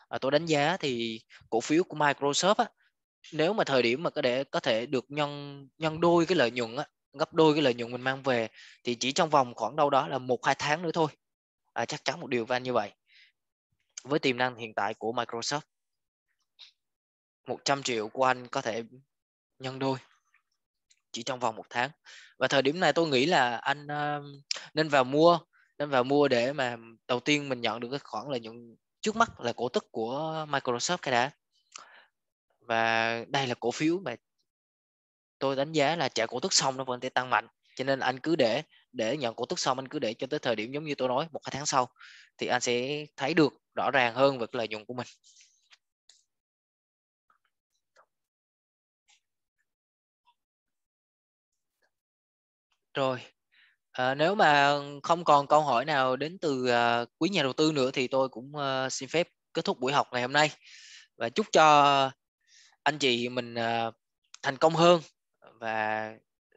à, tôi đánh giá thì cổ phiếu của Microsoft á nếu mà thời điểm mà có để có thể được nhân nhân đôi cái lợi nhuận á gấp đôi cái lợi nhuận mình mang về thì chỉ trong vòng khoảng đâu đó là một hai tháng nữa thôi à, chắc chắn một điều van như vậy với tiềm năng hiện tại của Microsoft 100 triệu của anh có thể nhân đôi chỉ trong vòng một tháng và thời điểm này tôi nghĩ là anh um, nên vào mua nên vào mua để mà đầu tiên mình nhận được cái khoản lợi nhuận trước mắt là cổ tức của Microsoft cái đã và đây là cổ phiếu mà tôi đánh giá là trả cổ tức xong nó vẫn sẽ tăng mạnh cho nên anh cứ để để nhận cổ tức xong anh cứ để cho tới thời điểm giống như tôi nói một hai tháng sau thì anh sẽ thấy được rõ ràng hơn về cái lợi nhuận của mình Rồi, ờ, nếu mà không còn câu hỏi nào đến từ à, quý nhà đầu tư nữa thì tôi cũng à, xin phép kết thúc buổi học ngày hôm nay và chúc cho anh chị mình à, thành công hơn và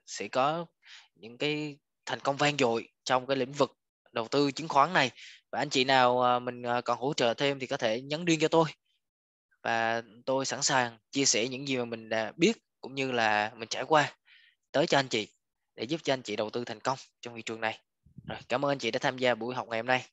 sẽ có những cái thành công vang dội trong cái lĩnh vực đầu tư chứng khoán này và anh chị nào mình còn hỗ trợ thêm thì có thể nhắn riêng cho tôi và tôi sẵn sàng chia sẻ những gì mà mình đã biết cũng như là mình trải qua tới cho anh chị để giúp cho anh chị đầu tư thành công trong thị trường này rồi cảm ơn anh chị đã tham gia buổi học ngày hôm nay